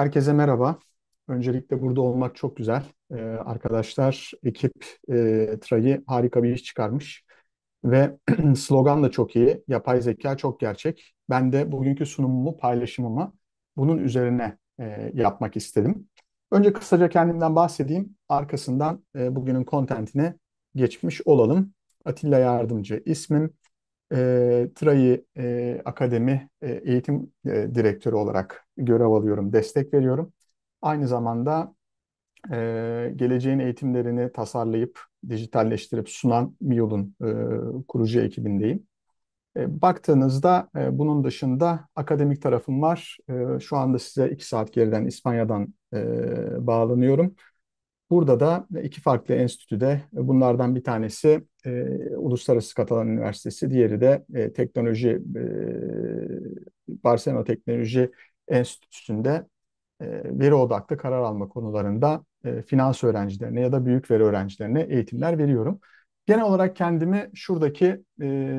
Herkese merhaba. Öncelikle burada olmak çok güzel. Ee, arkadaşlar, ekip e, Tragi harika bir iş çıkarmış. Ve slogan da çok iyi. Yapay zeka çok gerçek. Ben de bugünkü sunumumu, paylaşımımı bunun üzerine e, yapmak istedim. Önce kısaca kendimden bahsedeyim. Arkasından e, bugünün kontentine geçmiş olalım. Atilla Yardımcı ismim e, ee, TRAI e, Akademi e, Eğitim e, Direktörü olarak görev alıyorum, destek veriyorum. Aynı zamanda e, geleceğin eğitimlerini tasarlayıp, dijitalleştirip sunan bir e, kurucu ekibindeyim. E, baktığınızda e, bunun dışında akademik tarafım var. E, şu anda size iki saat geriden İspanya'dan e, bağlanıyorum. Burada da iki farklı enstitüde, e, bunlardan bir tanesi e, Uluslararası Katalan Üniversitesi, diğeri de e, teknoloji e, Barcelona Teknoloji Enstitüsü'nde e, veri odaklı karar alma konularında e, finans öğrencilerine ya da büyük veri öğrencilerine eğitimler veriyorum. Genel olarak kendimi şuradaki e,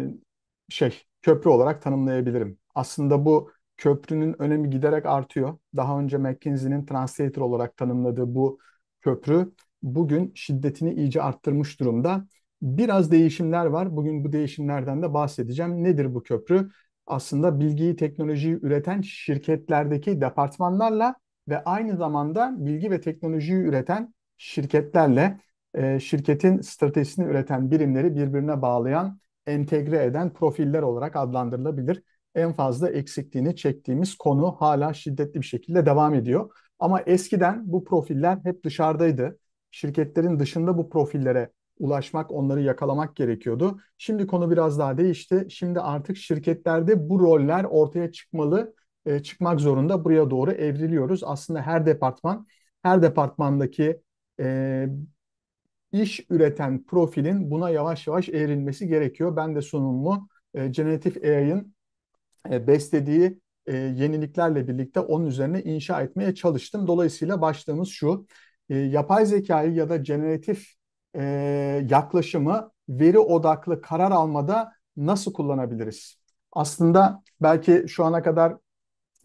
şey köprü olarak tanımlayabilirim. Aslında bu köprünün önemi giderek artıyor. Daha önce McKinsey'nin translator olarak tanımladığı bu köprü bugün şiddetini iyice arttırmış durumda Biraz değişimler var. Bugün bu değişimlerden de bahsedeceğim. Nedir bu köprü? Aslında bilgiyi, teknolojiyi üreten şirketlerdeki departmanlarla ve aynı zamanda bilgi ve teknolojiyi üreten şirketlerle e, şirketin stratejisini üreten birimleri birbirine bağlayan, entegre eden profiller olarak adlandırılabilir. En fazla eksikliğini çektiğimiz konu hala şiddetli bir şekilde devam ediyor. Ama eskiden bu profiller hep dışarıdaydı. Şirketlerin dışında bu profillere ulaşmak, onları yakalamak gerekiyordu. Şimdi konu biraz daha değişti. Şimdi artık şirketlerde bu roller ortaya çıkmalı, e, çıkmak zorunda. Buraya doğru evriliyoruz. Aslında her departman, her departmandaki e, iş üreten profilin buna yavaş yavaş eğrilmesi gerekiyor. Ben de sunumumu e, Generative AI'ın e, beslediği e, yeniliklerle birlikte onun üzerine inşa etmeye çalıştım. Dolayısıyla başlığımız şu. E, yapay zekayı ya da generatif e, yaklaşımı veri odaklı karar almada nasıl kullanabiliriz? Aslında belki şu ana kadar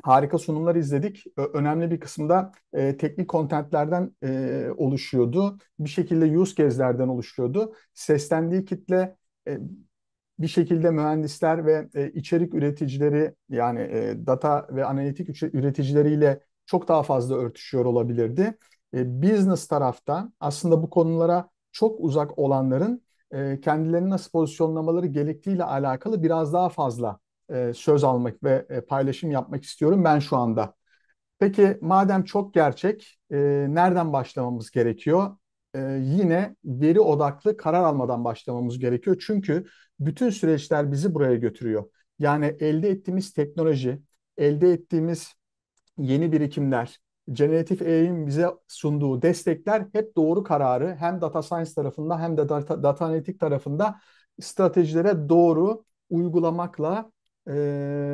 harika sunumlar izledik. Önemli bir kısımda e, teknik kontentlerden e, oluşuyordu. Bir şekilde use case'lerden oluşuyordu. Seslendiği kitle e, bir şekilde mühendisler ve e, içerik üreticileri yani e, data ve analitik üreticileriyle çok daha fazla örtüşüyor olabilirdi. E, business tarafta aslında bu konulara çok uzak olanların e, kendilerini nasıl pozisyonlamaları gerektiğiyle alakalı biraz daha fazla e, söz almak ve e, paylaşım yapmak istiyorum ben şu anda. Peki madem çok gerçek, e, nereden başlamamız gerekiyor? E, yine veri odaklı karar almadan başlamamız gerekiyor. Çünkü bütün süreçler bizi buraya götürüyor. Yani elde ettiğimiz teknoloji, elde ettiğimiz yeni birikimler, generatif AI'nin bize sunduğu destekler hep doğru kararı hem data science tarafında hem de data, data analitik tarafında stratejilere doğru uygulamakla e,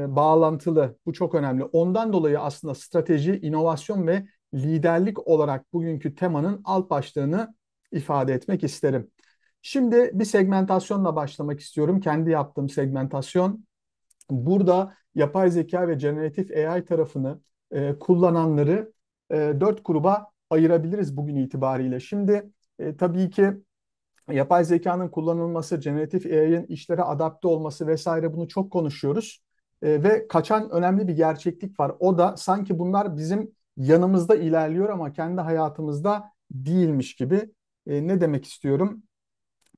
bağlantılı. Bu çok önemli. Ondan dolayı aslında strateji, inovasyon ve liderlik olarak bugünkü temanın alt başlığını ifade etmek isterim. Şimdi bir segmentasyonla başlamak istiyorum. Kendi yaptığım segmentasyon. Burada yapay zeka ve generatif AI tarafını e, kullananları e, dört gruba ayırabiliriz bugün itibariyle. Şimdi e, tabii ki yapay zekanın kullanılması, generatif AI'nin işlere adapte olması vesaire bunu çok konuşuyoruz. E, ve kaçan önemli bir gerçeklik var. O da sanki bunlar bizim yanımızda ilerliyor ama kendi hayatımızda değilmiş gibi. E, ne demek istiyorum?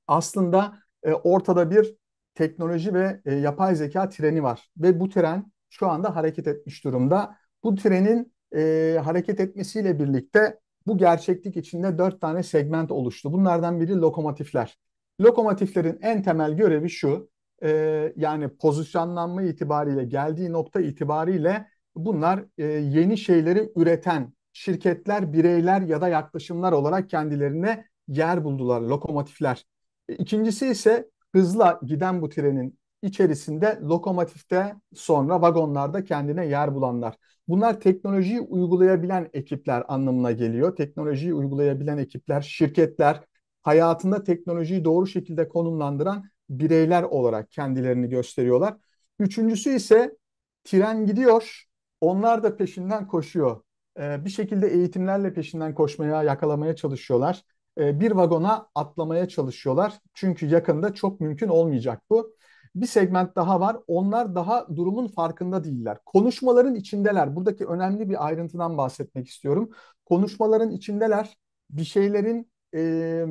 Aslında e, ortada bir teknoloji ve e, yapay zeka treni var ve bu tren şu anda hareket etmiş durumda. Bu trenin e, hareket etmesiyle birlikte bu gerçeklik içinde dört tane segment oluştu. Bunlardan biri lokomotifler. Lokomotiflerin en temel görevi şu, e, yani pozisyonlanma itibariyle geldiği nokta itibariyle bunlar e, yeni şeyleri üreten şirketler, bireyler ya da yaklaşımlar olarak kendilerine yer buldular lokomotifler. E, ikincisi ise hızla giden bu trenin içerisinde lokomotifte sonra vagonlarda kendine yer bulanlar. Bunlar teknolojiyi uygulayabilen ekipler anlamına geliyor. Teknolojiyi uygulayabilen ekipler, şirketler, hayatında teknolojiyi doğru şekilde konumlandıran bireyler olarak kendilerini gösteriyorlar. Üçüncüsü ise tren gidiyor, onlar da peşinden koşuyor. Ee, bir şekilde eğitimlerle peşinden koşmaya, yakalamaya çalışıyorlar. Ee, bir vagona atlamaya çalışıyorlar. Çünkü yakında çok mümkün olmayacak bu bir segment daha var. Onlar daha durumun farkında değiller. Konuşmaların içindeler. Buradaki önemli bir ayrıntıdan bahsetmek istiyorum. Konuşmaların içindeler. Bir şeylerin e,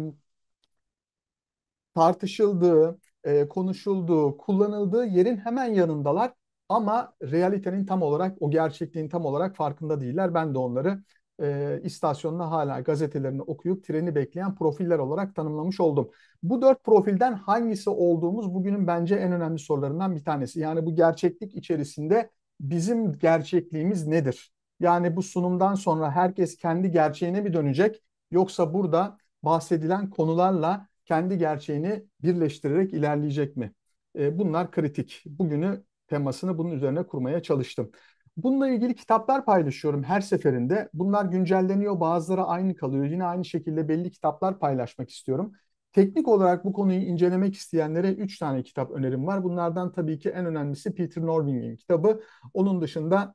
tartışıldığı, e, konuşulduğu, kullanıldığı yerin hemen yanındalar. Ama realitenin tam olarak, o gerçekliğin tam olarak farkında değiller. Ben de onları e, istasyonuna hala gazetelerini okuyup treni bekleyen profiller olarak tanımlamış oldum. Bu dört profilden hangisi olduğumuz bugünün bence en önemli sorularından bir tanesi. Yani bu gerçeklik içerisinde bizim gerçekliğimiz nedir? Yani bu sunumdan sonra herkes kendi gerçeğine mi dönecek yoksa burada bahsedilen konularla kendi gerçeğini birleştirerek ilerleyecek mi? E, bunlar kritik. Bugünü temasını bunun üzerine kurmaya çalıştım. Bununla ilgili kitaplar paylaşıyorum her seferinde. Bunlar güncelleniyor, bazıları aynı kalıyor. Yine aynı şekilde belli kitaplar paylaşmak istiyorum. Teknik olarak bu konuyu incelemek isteyenlere 3 tane kitap önerim var. Bunlardan tabii ki en önemlisi Peter Norving'in kitabı. Onun dışında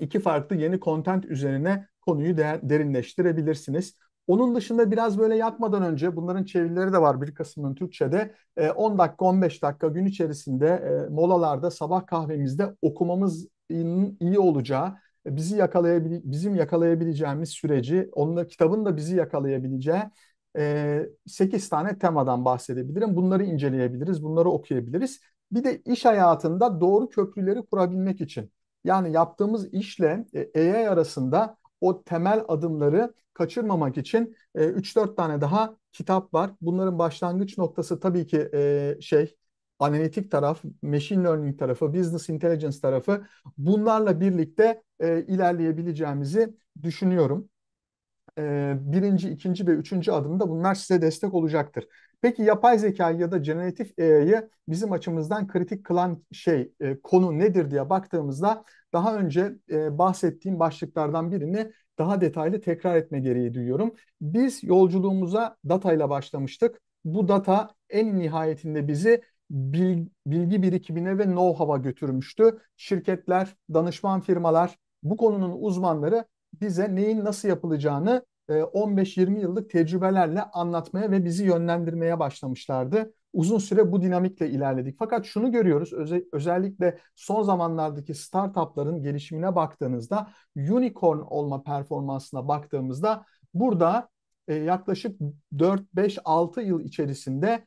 iki farklı yeni content üzerine konuyu de derinleştirebilirsiniz. Onun dışında biraz böyle yapmadan önce bunların çevirileri de var bir kısmının Türkçe'de. 10 ee, dakika 15 dakika gün içerisinde e, molalarda sabah kahvemizde okumamız iyi olacağı, e, bizi yakalayabil bizim yakalayabileceğimiz süreci, onun kitabın da bizi yakalayabileceği 8 e, tane temadan bahsedebilirim. Bunları inceleyebiliriz, bunları okuyabiliriz. Bir de iş hayatında doğru köprüleri kurabilmek için. Yani yaptığımız işle e, AI arasında o temel adımları kaçırmamak için 3-4 tane daha kitap var. Bunların başlangıç noktası tabii ki şey analitik taraf, machine learning tarafı, business intelligence tarafı bunlarla birlikte e, ilerleyebileceğimizi düşünüyorum. E, birinci, ikinci ve üçüncü adımda bunlar size destek olacaktır. Peki yapay zeka ya da generatif AI'yı bizim açımızdan kritik kılan şey, e, konu nedir diye baktığımızda daha önce e, bahsettiğim başlıklardan birini daha detaylı tekrar etme gereği duyuyorum. Biz yolculuğumuza data ile başlamıştık. Bu data en nihayetinde bizi bilgi birikimine ve know-how'a götürmüştü. Şirketler, danışman firmalar, bu konunun uzmanları bize neyin nasıl yapılacağını 15-20 e, yıllık tecrübelerle anlatmaya ve bizi yönlendirmeye başlamışlardı. Uzun süre bu dinamikle ilerledik. Fakat şunu görüyoruz öz- özellikle son zamanlardaki startupların gelişimine baktığınızda unicorn olma performansına baktığımızda burada e, yaklaşık 4-5-6 yıl içerisinde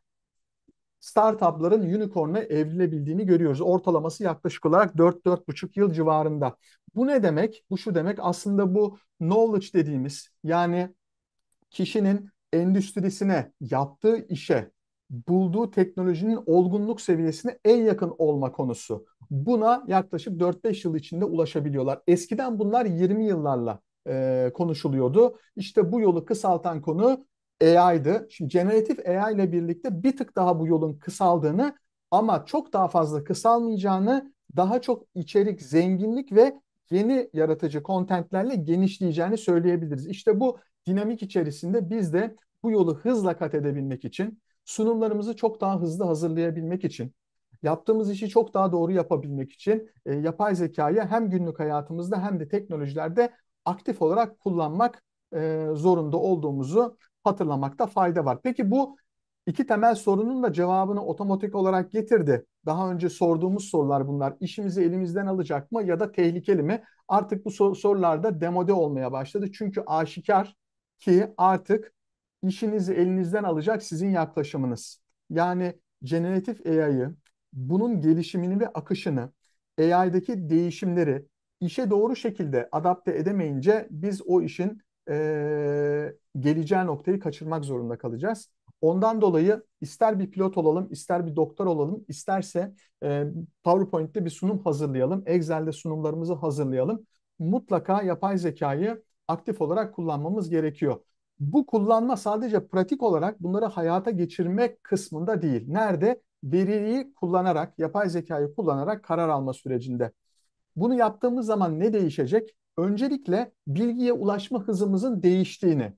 startupların unicorn'a evrilebildiğini görüyoruz. Ortalaması yaklaşık olarak 4-4,5 yıl civarında. Bu ne demek? Bu şu demek aslında bu knowledge dediğimiz yani kişinin endüstrisine, yaptığı işe, bulduğu teknolojinin olgunluk seviyesine en yakın olma konusu. Buna yaklaşık 4-5 yıl içinde ulaşabiliyorlar. Eskiden bunlar 20 yıllarla e, konuşuluyordu. İşte bu yolu kısaltan konu AI'dı. Şimdi generatif AI ile birlikte bir tık daha bu yolun kısaldığını ama çok daha fazla kısalmayacağını, daha çok içerik, zenginlik ve yeni yaratıcı kontentlerle genişleyeceğini söyleyebiliriz. İşte bu dinamik içerisinde biz de bu yolu hızla kat edebilmek için, sunumlarımızı çok daha hızlı hazırlayabilmek için, yaptığımız işi çok daha doğru yapabilmek için e, yapay zekayı hem günlük hayatımızda hem de teknolojilerde aktif olarak kullanmak e, zorunda olduğumuzu hatırlamakta fayda var. Peki bu iki temel sorunun da cevabını otomatik olarak getirdi. Daha önce sorduğumuz sorular bunlar. İşimizi elimizden alacak mı ya da tehlikeli mi? Artık bu sorularda demode olmaya başladı. Çünkü aşikar ki artık işinizi elinizden alacak sizin yaklaşımınız. Yani generatif AI'yı, bunun gelişimini ve akışını, AI'daki değişimleri işe doğru şekilde adapte edemeyince biz o işin e, geleceği noktayı kaçırmak zorunda kalacağız. Ondan dolayı ister bir pilot olalım, ister bir doktor olalım, isterse e, PowerPoint'te bir sunum hazırlayalım, Excel'de sunumlarımızı hazırlayalım. Mutlaka yapay zekayı aktif olarak kullanmamız gerekiyor. Bu kullanma sadece pratik olarak bunları hayata geçirmek kısmında değil. Nerede? Veriyi kullanarak, yapay zekayı kullanarak karar alma sürecinde. Bunu yaptığımız zaman ne değişecek? Öncelikle bilgiye ulaşma hızımızın değiştiğini,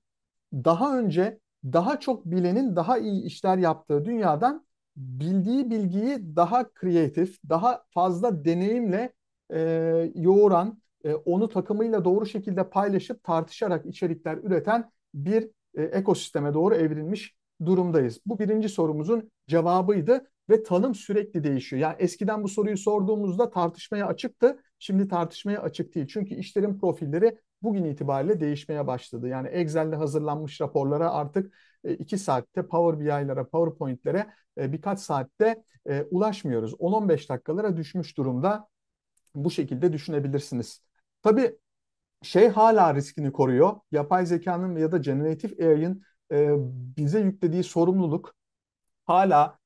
daha önce daha çok bilenin daha iyi işler yaptığı dünyadan bildiği bilgiyi daha kreatif, daha fazla deneyimle e, yoğuran, e, onu takımıyla doğru şekilde paylaşıp tartışarak içerikler üreten bir e, ekosisteme doğru evrilmiş durumdayız. Bu birinci sorumuzun cevabıydı ve tanım sürekli değişiyor. Yani eskiden bu soruyu sorduğumuzda tartışmaya açıktı şimdi tartışmaya açık değil. Çünkü işlerin profilleri bugün itibariyle değişmeye başladı. Yani Excel'de hazırlanmış raporlara artık 2 e, saatte Power BI'lara, PowerPoint'lere e, birkaç saatte e, ulaşmıyoruz. 10-15 dakikalara düşmüş durumda bu şekilde düşünebilirsiniz. Tabii şey hala riskini koruyor. Yapay zekanın ya da generative AI'ın bize yüklediği sorumluluk hala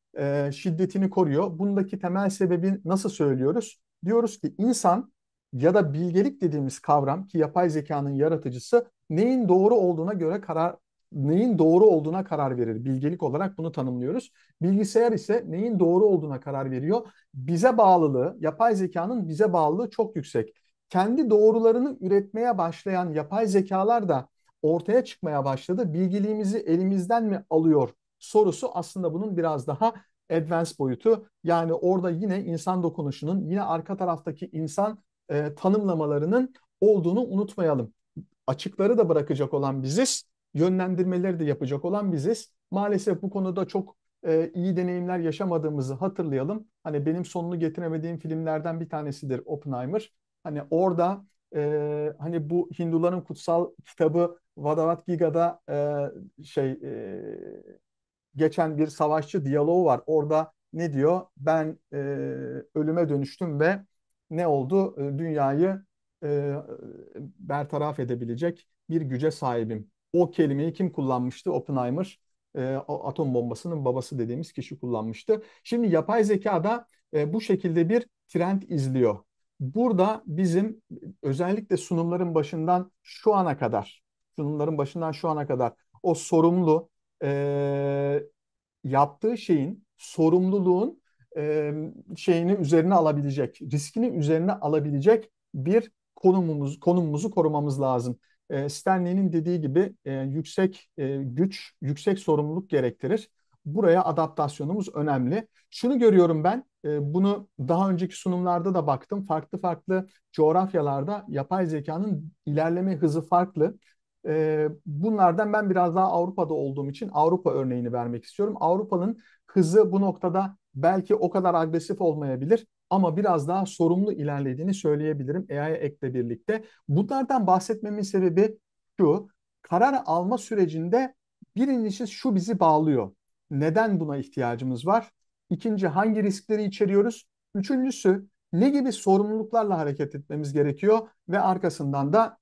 şiddetini koruyor. Bundaki temel sebebi nasıl söylüyoruz? diyoruz ki insan ya da bilgelik dediğimiz kavram ki yapay zekanın yaratıcısı neyin doğru olduğuna göre karar neyin doğru olduğuna karar verir. Bilgelik olarak bunu tanımlıyoruz. Bilgisayar ise neyin doğru olduğuna karar veriyor. Bize bağlılığı, yapay zekanın bize bağlılığı çok yüksek. Kendi doğrularını üretmeye başlayan yapay zekalar da ortaya çıkmaya başladı. Bilgiliğimizi elimizden mi alıyor sorusu aslında bunun biraz daha advanced boyutu. Yani orada yine insan dokunuşunun, yine arka taraftaki insan e, tanımlamalarının olduğunu unutmayalım. Açıkları da bırakacak olan biziz, yönlendirmeleri de yapacak olan biziz. Maalesef bu konuda çok e, iyi deneyimler yaşamadığımızı hatırlayalım. Hani benim sonunu getiremediğim filmlerden bir tanesidir Oppenheimer. Hani orada e, hani bu Hinduların kutsal kitabı Vadavat Giga'da e, şey e, geçen bir savaşçı diyaloğu var. Orada ne diyor? Ben e, ölüme dönüştüm ve ne oldu? E, dünyayı e, bertaraf edebilecek bir güce sahibim. O kelimeyi kim kullanmıştı? Oppenheimer, e, atom bombasının babası dediğimiz kişi kullanmıştı. Şimdi yapay zeka da e, bu şekilde bir trend izliyor. Burada bizim özellikle sunumların başından şu ana kadar, sunumların başından şu ana kadar o sorumlu, e, yaptığı şeyin sorumluluğun e, şeyini üzerine alabilecek, riskini üzerine alabilecek bir konumumuz konumumuzu korumamız lazım. E, Stanley'nin dediği gibi e, yüksek e, güç, yüksek sorumluluk gerektirir. Buraya adaptasyonumuz önemli. Şunu görüyorum ben, e, bunu daha önceki sunumlarda da baktım. Farklı farklı coğrafyalarda yapay zekanın ilerleme hızı farklı bunlardan ben biraz daha Avrupa'da olduğum için Avrupa örneğini vermek istiyorum. Avrupa'nın hızı bu noktada belki o kadar agresif olmayabilir ama biraz daha sorumlu ilerlediğini söyleyebilirim AI ekle birlikte. Bunlardan bahsetmemin sebebi şu, karar alma sürecinde birincisi şu bizi bağlıyor. Neden buna ihtiyacımız var? İkinci hangi riskleri içeriyoruz? Üçüncüsü ne gibi sorumluluklarla hareket etmemiz gerekiyor ve arkasından da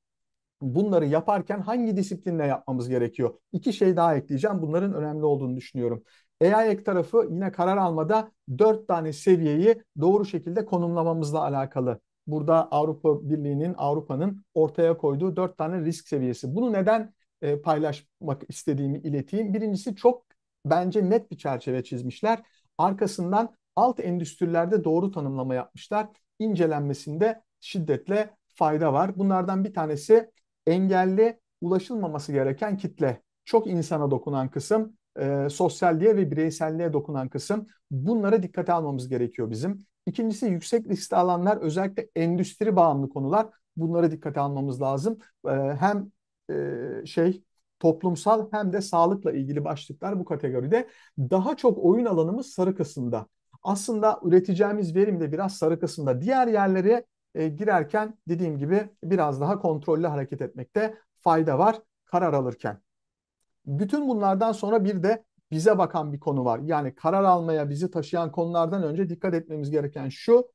bunları yaparken hangi disiplinle yapmamız gerekiyor? İki şey daha ekleyeceğim. Bunların önemli olduğunu düşünüyorum. AI ek tarafı yine karar almada dört tane seviyeyi doğru şekilde konumlamamızla alakalı. Burada Avrupa Birliği'nin, Avrupa'nın ortaya koyduğu dört tane risk seviyesi. Bunu neden e, paylaşmak istediğimi ileteyim. Birincisi çok bence net bir çerçeve çizmişler. Arkasından alt endüstrilerde doğru tanımlama yapmışlar. İncelenmesinde şiddetle fayda var. Bunlardan bir tanesi engelli ulaşılmaması gereken kitle. Çok insana dokunan kısım, e, sosyalliğe ve bireyselliğe dokunan kısım. Bunlara dikkate almamız gerekiyor bizim. İkincisi yüksek riskli alanlar özellikle endüstri bağımlı konular. Bunlara dikkate almamız lazım. E, hem e, şey toplumsal hem de sağlıkla ilgili başlıklar bu kategoride. Daha çok oyun alanımız sarı kısımda. Aslında üreteceğimiz verim de biraz sarı kısımda. Diğer yerlere e, girerken dediğim gibi biraz daha kontrollü hareket etmekte fayda var karar alırken. Bütün bunlardan sonra bir de bize bakan bir konu var. Yani karar almaya bizi taşıyan konulardan önce dikkat etmemiz gereken şu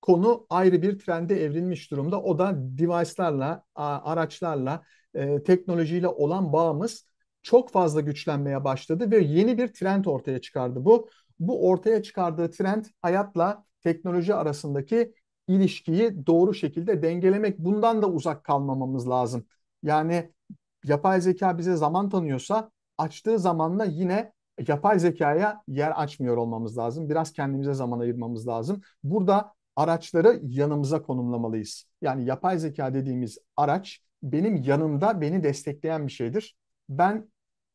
konu ayrı bir trende evrilmiş durumda. O da device'larla, araçlarla, e, teknolojiyle olan bağımız çok fazla güçlenmeye başladı ve yeni bir trend ortaya çıkardı bu. Bu ortaya çıkardığı trend hayatla teknoloji arasındaki ilişkiyi doğru şekilde dengelemek. Bundan da uzak kalmamamız lazım. Yani yapay zeka bize zaman tanıyorsa açtığı zamanla yine yapay zekaya yer açmıyor olmamız lazım. Biraz kendimize zaman ayırmamız lazım. Burada araçları yanımıza konumlamalıyız. Yani yapay zeka dediğimiz araç benim yanımda beni destekleyen bir şeydir. Ben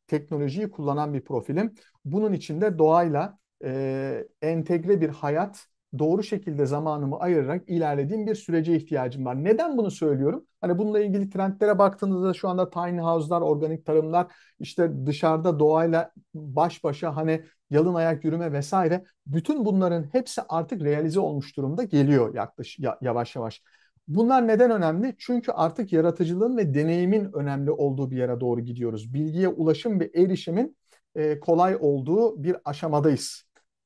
teknolojiyi kullanan bir profilim. Bunun içinde doğayla e, entegre bir hayat doğru şekilde zamanımı ayırarak ilerlediğim bir sürece ihtiyacım var. Neden bunu söylüyorum? Hani bununla ilgili trendlere baktığınızda şu anda tiny house'lar, organik tarımlar, işte dışarıda doğayla baş başa hani yalın ayak yürüme vesaire bütün bunların hepsi artık realize olmuş durumda geliyor yaklaşık yavaş yavaş. Bunlar neden önemli? Çünkü artık yaratıcılığın ve deneyimin önemli olduğu bir yere doğru gidiyoruz. Bilgiye ulaşım ve erişimin kolay olduğu bir aşamadayız.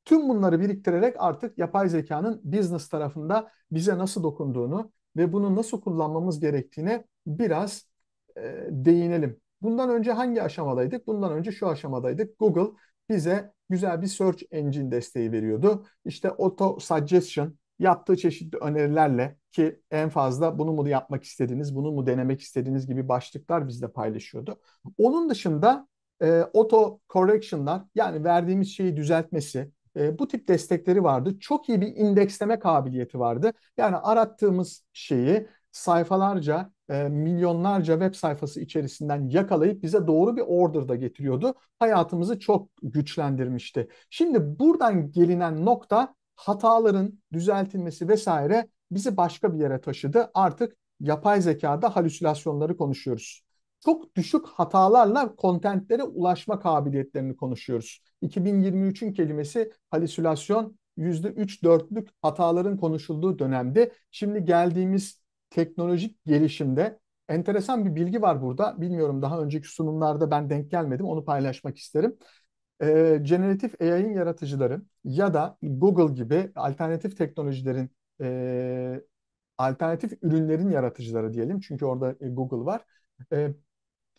Tüm bunları biriktirerek artık yapay zekanın business tarafında bize nasıl dokunduğunu ve bunu nasıl kullanmamız gerektiğine biraz e, değinelim. Bundan önce hangi aşamadaydık? Bundan önce şu aşamadaydık. Google bize güzel bir search engine desteği veriyordu. İşte auto suggestion yaptığı çeşitli önerilerle ki en fazla bunu mu yapmak istediğiniz, bunu mu denemek istediğiniz gibi başlıklar bizle paylaşıyordu. Onun dışında e, auto correction'lar yani verdiğimiz şeyi düzeltmesi, e, bu tip destekleri vardı. Çok iyi bir indeksleme kabiliyeti vardı. Yani arattığımız şeyi sayfalarca, e, milyonlarca web sayfası içerisinden yakalayıp bize doğru bir order order'da getiriyordu. Hayatımızı çok güçlendirmişti. Şimdi buradan gelinen nokta hataların düzeltilmesi vesaire bizi başka bir yere taşıdı. Artık yapay zekada halüsinasyonları konuşuyoruz. Çok düşük hatalarla kontentlere ulaşma kabiliyetlerini konuşuyoruz. 2023'ün kelimesi halüsinasyon %3-4'lük hataların konuşulduğu dönemde. Şimdi geldiğimiz teknolojik gelişimde enteresan bir bilgi var burada. Bilmiyorum daha önceki sunumlarda ben denk gelmedim. Onu paylaşmak isterim. E, generatif AI'nin yaratıcıları ya da Google gibi alternatif teknolojilerin e, alternatif ürünlerin yaratıcıları diyelim. Çünkü orada e, Google var. E,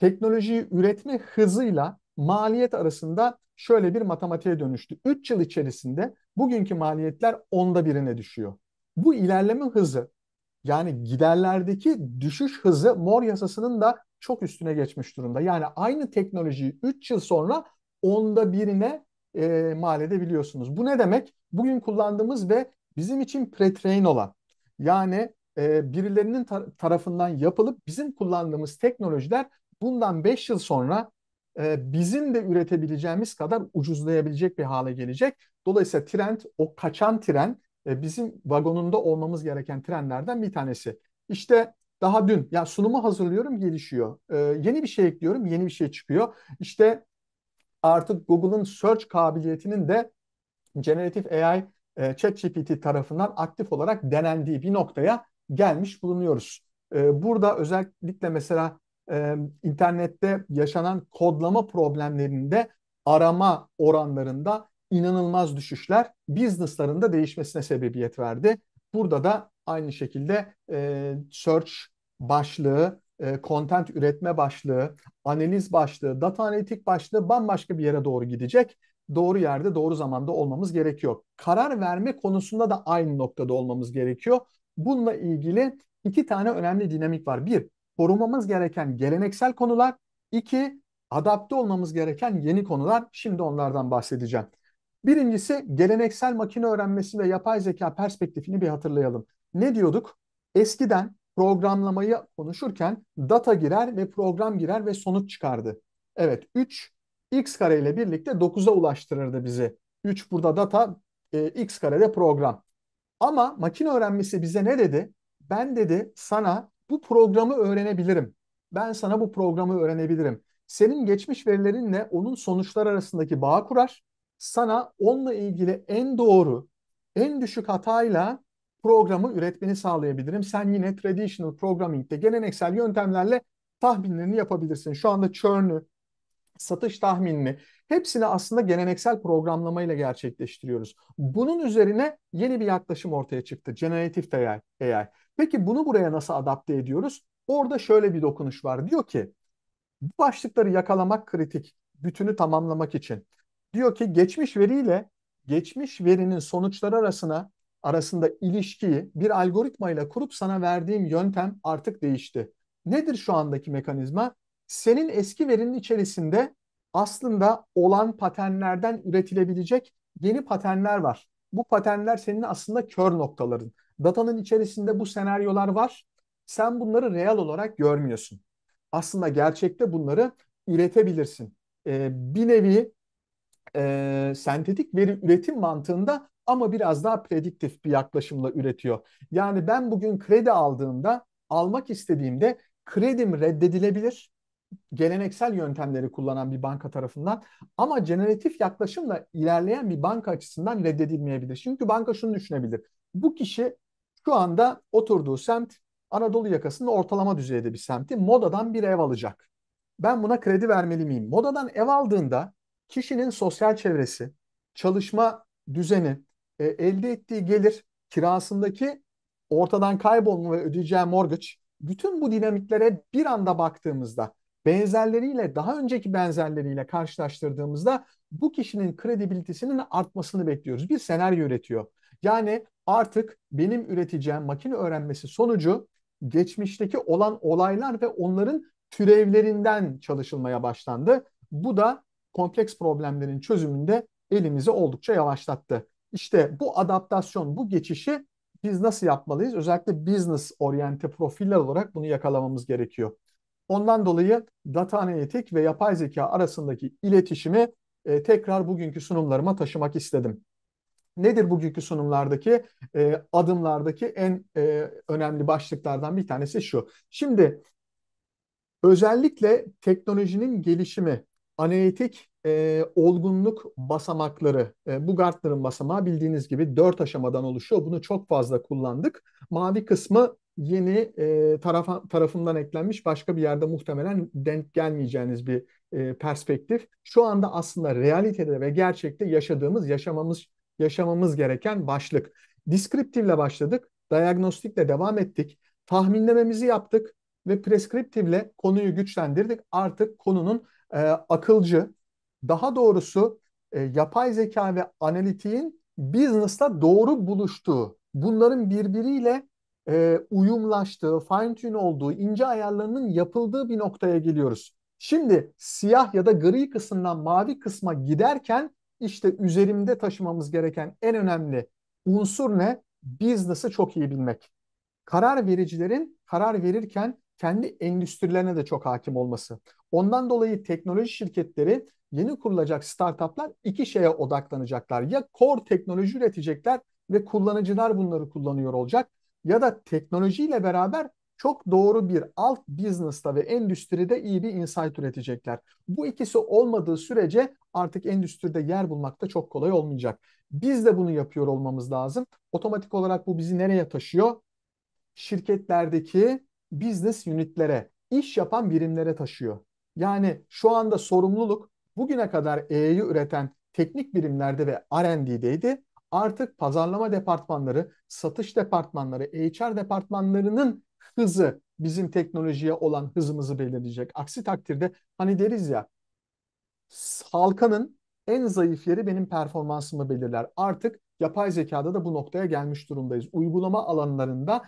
teknolojiyi üretme hızıyla maliyet arasında şöyle bir matematiğe dönüştü. 3 yıl içerisinde bugünkü maliyetler onda birine düşüyor. Bu ilerleme hızı yani giderlerdeki düşüş hızı mor yasasının da çok üstüne geçmiş durumda. Yani aynı teknolojiyi 3 yıl sonra onda birine e, mal edebiliyorsunuz. Bu ne demek? Bugün kullandığımız ve bizim için pre-train olan yani e, birilerinin tar- tarafından yapılıp bizim kullandığımız teknolojiler bundan 5 yıl sonra e, bizim de üretebileceğimiz kadar ucuzlayabilecek bir hale gelecek. Dolayısıyla trend, o kaçan tren e, bizim vagonunda olmamız gereken trenlerden bir tanesi. İşte daha dün ya sunumu hazırlıyorum gelişiyor. Ee, yeni bir şey ekliyorum, yeni bir şey çıkıyor. İşte artık Google'ın search kabiliyetinin de generatif AI e, ChatGPT tarafından aktif olarak denendiği bir noktaya gelmiş bulunuyoruz. Ee, burada özellikle mesela e, internette yaşanan kodlama problemlerinde arama oranlarında inanılmaz düşüşler businessların da değişmesine sebebiyet verdi. Burada da aynı şekilde e, search başlığı, e, content üretme başlığı, analiz başlığı, data analitik başlığı bambaşka bir yere doğru gidecek. Doğru yerde, doğru zamanda olmamız gerekiyor. Karar verme konusunda da aynı noktada olmamız gerekiyor. Bununla ilgili iki tane önemli dinamik var. Bir, korumamız gereken geleneksel konular. iki adapte olmamız gereken yeni konular. Şimdi onlardan bahsedeceğim. Birincisi geleneksel makine öğrenmesi ve yapay zeka perspektifini bir hatırlayalım. Ne diyorduk? Eskiden programlamayı konuşurken data girer ve program girer ve sonuç çıkardı. Evet 3 x kare ile birlikte 9'a ulaştırırdı bizi. 3 burada data, e, x karede program. Ama makine öğrenmesi bize ne dedi? Ben dedi sana bu programı öğrenebilirim. Ben sana bu programı öğrenebilirim. Senin geçmiş verilerinle onun sonuçlar arasındaki bağ kurar. Sana onunla ilgili en doğru, en düşük hatayla programı üretmeni sağlayabilirim. Sen yine traditional programming'de geleneksel yöntemlerle tahminlerini yapabilirsin. Şu anda churn'ü, satış tahminini hepsini aslında geleneksel programlamayla gerçekleştiriyoruz. Bunun üzerine yeni bir yaklaşım ortaya çıktı. Generatif AI. AI. Peki bunu buraya nasıl adapte ediyoruz? Orada şöyle bir dokunuş var. Diyor ki bu başlıkları yakalamak kritik. Bütünü tamamlamak için. Diyor ki geçmiş veriyle geçmiş verinin sonuçları arasına arasında ilişkiyi bir algoritma ile kurup sana verdiğim yöntem artık değişti. Nedir şu andaki mekanizma? senin eski verinin içerisinde aslında olan paternlerden üretilebilecek yeni paternler var. Bu paternler senin aslında kör noktaların. Datanın içerisinde bu senaryolar var. Sen bunları real olarak görmüyorsun. Aslında gerçekte bunları üretebilirsin. Ee, bir nevi e, sentetik veri üretim mantığında ama biraz daha prediktif bir yaklaşımla üretiyor. Yani ben bugün kredi aldığımda, almak istediğimde kredim reddedilebilir geleneksel yöntemleri kullanan bir banka tarafından ama generatif yaklaşımla ilerleyen bir banka açısından reddedilmeyebilir. Çünkü banka şunu düşünebilir. Bu kişi şu anda oturduğu semt Anadolu yakasında ortalama düzeyde bir semti. Modadan bir ev alacak. Ben buna kredi vermeli miyim? Modadan ev aldığında kişinin sosyal çevresi, çalışma düzeni, e, elde ettiği gelir, kirasındaki ortadan kaybolma ve ödeyeceği mortgage bütün bu dinamiklere bir anda baktığımızda benzerleriyle daha önceki benzerleriyle karşılaştırdığımızda bu kişinin kredibilitesinin artmasını bekliyoruz. Bir senaryo üretiyor. Yani artık benim üreteceğim makine öğrenmesi sonucu geçmişteki olan olaylar ve onların türevlerinden çalışılmaya başlandı. Bu da kompleks problemlerin çözümünde elimizi oldukça yavaşlattı. İşte bu adaptasyon, bu geçişi biz nasıl yapmalıyız? Özellikle business oryante profiller olarak bunu yakalamamız gerekiyor. Ondan dolayı data analitik ve yapay zeka arasındaki iletişimi e, tekrar bugünkü sunumlarıma taşımak istedim. Nedir bugünkü sunumlardaki e, adımlardaki en e, önemli başlıklardan bir tanesi şu. Şimdi özellikle teknolojinin gelişimi, analitik e, olgunluk basamakları, e, bu Gartner'ın basamağı bildiğiniz gibi dört aşamadan oluşuyor. Bunu çok fazla kullandık. Mavi kısmı yeni e, taraf, tarafından eklenmiş başka bir yerde muhtemelen denk gelmeyeceğiniz bir e, perspektif. Şu anda aslında realitede ve gerçekte yaşadığımız, yaşamamız yaşamamız gereken başlık. Deskriptifle başladık, diagnostikle devam ettik, tahminlememizi yaptık ve preskriptifle konuyu güçlendirdik. Artık konunun e, akılcı, daha doğrusu e, yapay zeka ve analitiğin business'ta doğru buluştuğu, bunların birbiriyle e, uyumlaştığı, fine tune olduğu, ince ayarlarının yapıldığı bir noktaya geliyoruz. Şimdi siyah ya da gri kısımdan mavi kısma giderken işte üzerimde taşımamız gereken en önemli unsur ne? Business'ı çok iyi bilmek. Karar vericilerin karar verirken kendi endüstrilerine de çok hakim olması. Ondan dolayı teknoloji şirketleri yeni kurulacak startuplar iki şeye odaklanacaklar. Ya core teknoloji üretecekler ve kullanıcılar bunları kullanıyor olacak ya da teknolojiyle beraber çok doğru bir alt business'ta ve endüstride iyi bir insight üretecekler. Bu ikisi olmadığı sürece artık endüstride yer bulmak da çok kolay olmayacak. Biz de bunu yapıyor olmamız lazım. Otomatik olarak bu bizi nereye taşıyor? Şirketlerdeki business unitlere, iş yapan birimlere taşıyor. Yani şu anda sorumluluk bugüne kadar E'yi üreten teknik birimlerde ve R&D'deydi artık pazarlama departmanları, satış departmanları, HR departmanlarının hızı bizim teknolojiye olan hızımızı belirleyecek. Aksi takdirde hani deriz ya halkanın en zayıf yeri benim performansımı belirler. Artık yapay zekada da bu noktaya gelmiş durumdayız. Uygulama alanlarında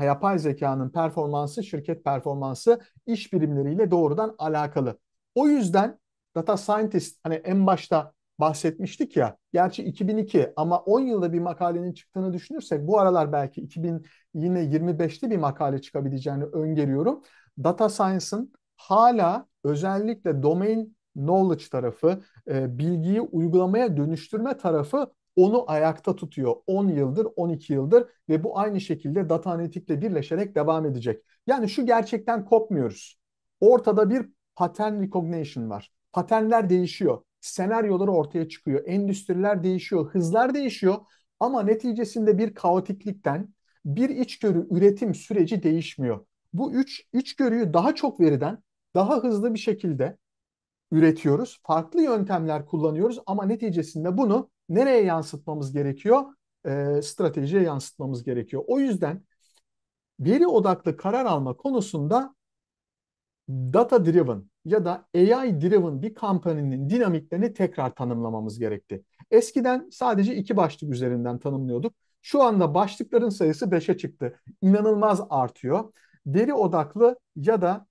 yapay zekanın performansı, şirket performansı iş birimleriyle doğrudan alakalı. O yüzden data scientist hani en başta bahsetmiştik ya. Gerçi 2002 ama 10 yılda bir makalenin çıktığını düşünürsek bu aralar belki 2000 yine 25'te bir makale çıkabileceğini öngörüyorum. Data Science'ın hala özellikle domain knowledge tarafı, e, bilgiyi uygulamaya dönüştürme tarafı onu ayakta tutuyor. 10 yıldır, 12 yıldır ve bu aynı şekilde data analitikle birleşerek devam edecek. Yani şu gerçekten kopmuyoruz. Ortada bir pattern recognition var. Paternler değişiyor senaryoları ortaya çıkıyor. Endüstriler değişiyor, hızlar değişiyor ama neticesinde bir kaotiklikten bir içgörü üretim süreci değişmiyor. Bu üç içgörüyü daha çok veriden daha hızlı bir şekilde üretiyoruz. Farklı yöntemler kullanıyoruz ama neticesinde bunu nereye yansıtmamız gerekiyor? E, stratejiye yansıtmamız gerekiyor. O yüzden veri odaklı karar alma konusunda data driven ya da AI driven bir kampanyanın dinamiklerini tekrar tanımlamamız gerekti. Eskiden sadece iki başlık üzerinden tanımlıyorduk. Şu anda başlıkların sayısı 5'e çıktı. İnanılmaz artıyor. Deri odaklı ya da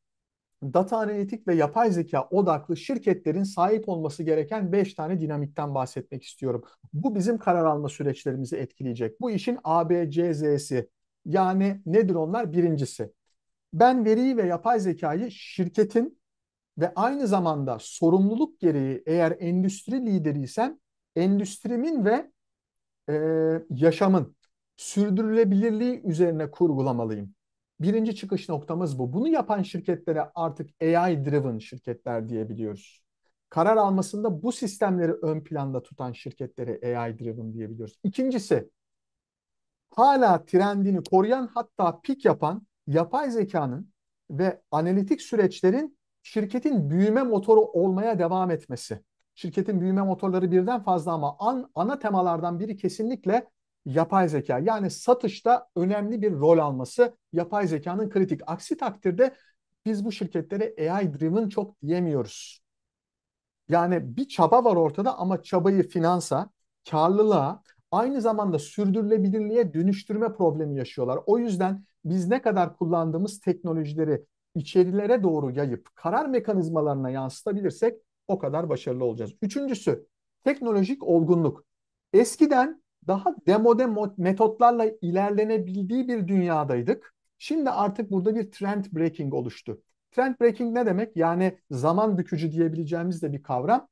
data analitik ve yapay zeka odaklı şirketlerin sahip olması gereken 5 tane dinamikten bahsetmek istiyorum. Bu bizim karar alma süreçlerimizi etkileyecek. Bu işin ABCZ'si yani nedir onlar? Birincisi ben veriyi ve yapay zekayı şirketin ve aynı zamanda sorumluluk gereği eğer endüstri lideriysem endüstrimin ve e, yaşamın sürdürülebilirliği üzerine kurgulamalıyım. Birinci çıkış noktamız bu. Bunu yapan şirketlere artık AI-driven şirketler diyebiliyoruz. Karar almasında bu sistemleri ön planda tutan şirketlere AI-driven diyebiliyoruz. İkincisi, hala trendini koruyan hatta pik yapan yapay zekanın ve analitik süreçlerin şirketin büyüme motoru olmaya devam etmesi. Şirketin büyüme motorları birden fazla ama an, ana temalardan biri kesinlikle yapay zeka. Yani satışta önemli bir rol alması yapay zekanın kritik. Aksi takdirde biz bu şirketlere AI driven çok diyemiyoruz. Yani bir çaba var ortada ama çabayı finansa, karlılığa, aynı zamanda sürdürülebilirliğe dönüştürme problemi yaşıyorlar. O yüzden biz ne kadar kullandığımız teknolojileri içerilere doğru yayıp karar mekanizmalarına yansıtabilirsek o kadar başarılı olacağız. Üçüncüsü teknolojik olgunluk. Eskiden daha demode metotlarla ilerlenebildiği bir dünyadaydık. Şimdi artık burada bir trend breaking oluştu. Trend breaking ne demek? Yani zaman bükücü diyebileceğimiz de bir kavram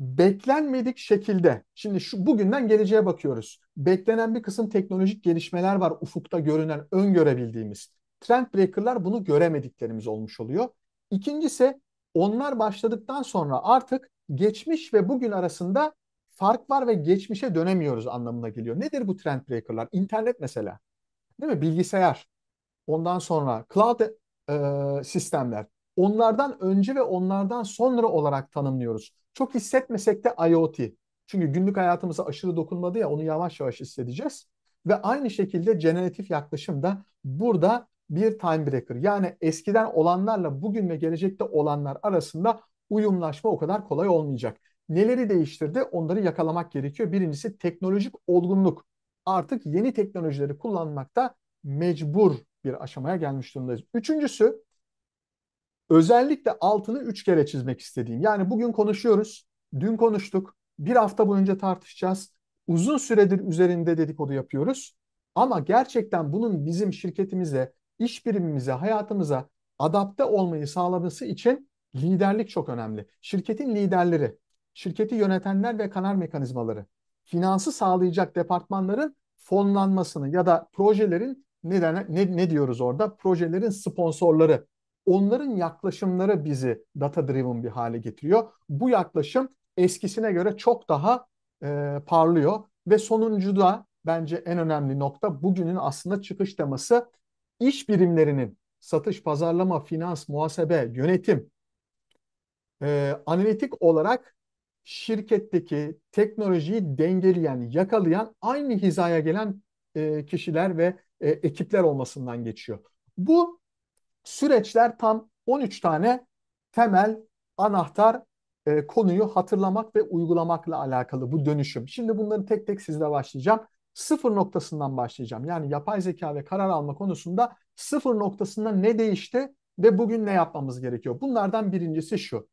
beklenmedik şekilde şimdi şu bugünden geleceğe bakıyoruz. Beklenen bir kısım teknolojik gelişmeler var ufukta görünen, öngörebildiğimiz. Trend breaker'lar bunu göremediklerimiz olmuş oluyor. İkincisi onlar başladıktan sonra artık geçmiş ve bugün arasında fark var ve geçmişe dönemiyoruz anlamına geliyor. Nedir bu trend breaker'lar? İnternet mesela. Değil mi? Bilgisayar. Ondan sonra cloud e, e sistemler. Onlardan önce ve onlardan sonra olarak tanımlıyoruz. Çok hissetmesek de IoT. Çünkü günlük hayatımıza aşırı dokunmadı ya onu yavaş yavaş hissedeceğiz. Ve aynı şekilde generatif yaklaşım da burada bir time breaker. Yani eskiden olanlarla bugün ve gelecekte olanlar arasında uyumlaşma o kadar kolay olmayacak. Neleri değiştirdi? Onları yakalamak gerekiyor. Birincisi teknolojik olgunluk. Artık yeni teknolojileri kullanmakta mecbur bir aşamaya gelmiş durumdayız. Üçüncüsü Özellikle altını üç kere çizmek istediğim. Yani bugün konuşuyoruz, dün konuştuk, bir hafta boyunca tartışacağız. Uzun süredir üzerinde dedikodu yapıyoruz. Ama gerçekten bunun bizim şirketimize, iş birimimize, hayatımıza adapte olmayı sağlaması için liderlik çok önemli. Şirketin liderleri, şirketi yönetenler ve kanar mekanizmaları, finansı sağlayacak departmanların fonlanmasını ya da projelerin ne, ne, ne diyoruz orada? Projelerin sponsorları Onların yaklaşımları bizi data driven bir hale getiriyor. Bu yaklaşım eskisine göre çok daha e, parlıyor ve sonuncu da bence en önemli nokta bugünün aslında çıkış teması iş birimlerinin satış, pazarlama, finans, muhasebe, yönetim e, analitik olarak şirketteki teknolojiyi dengeleyen, yakalayan, aynı hizaya gelen e, kişiler ve e, ekipler olmasından geçiyor. Bu süreçler tam 13 tane temel anahtar e, konuyu hatırlamak ve uygulamakla alakalı bu dönüşüm. Şimdi bunları tek tek sizle başlayacağım. Sıfır noktasından başlayacağım. Yani yapay zeka ve karar alma konusunda sıfır noktasında ne değişti ve bugün ne yapmamız gerekiyor? Bunlardan birincisi şu.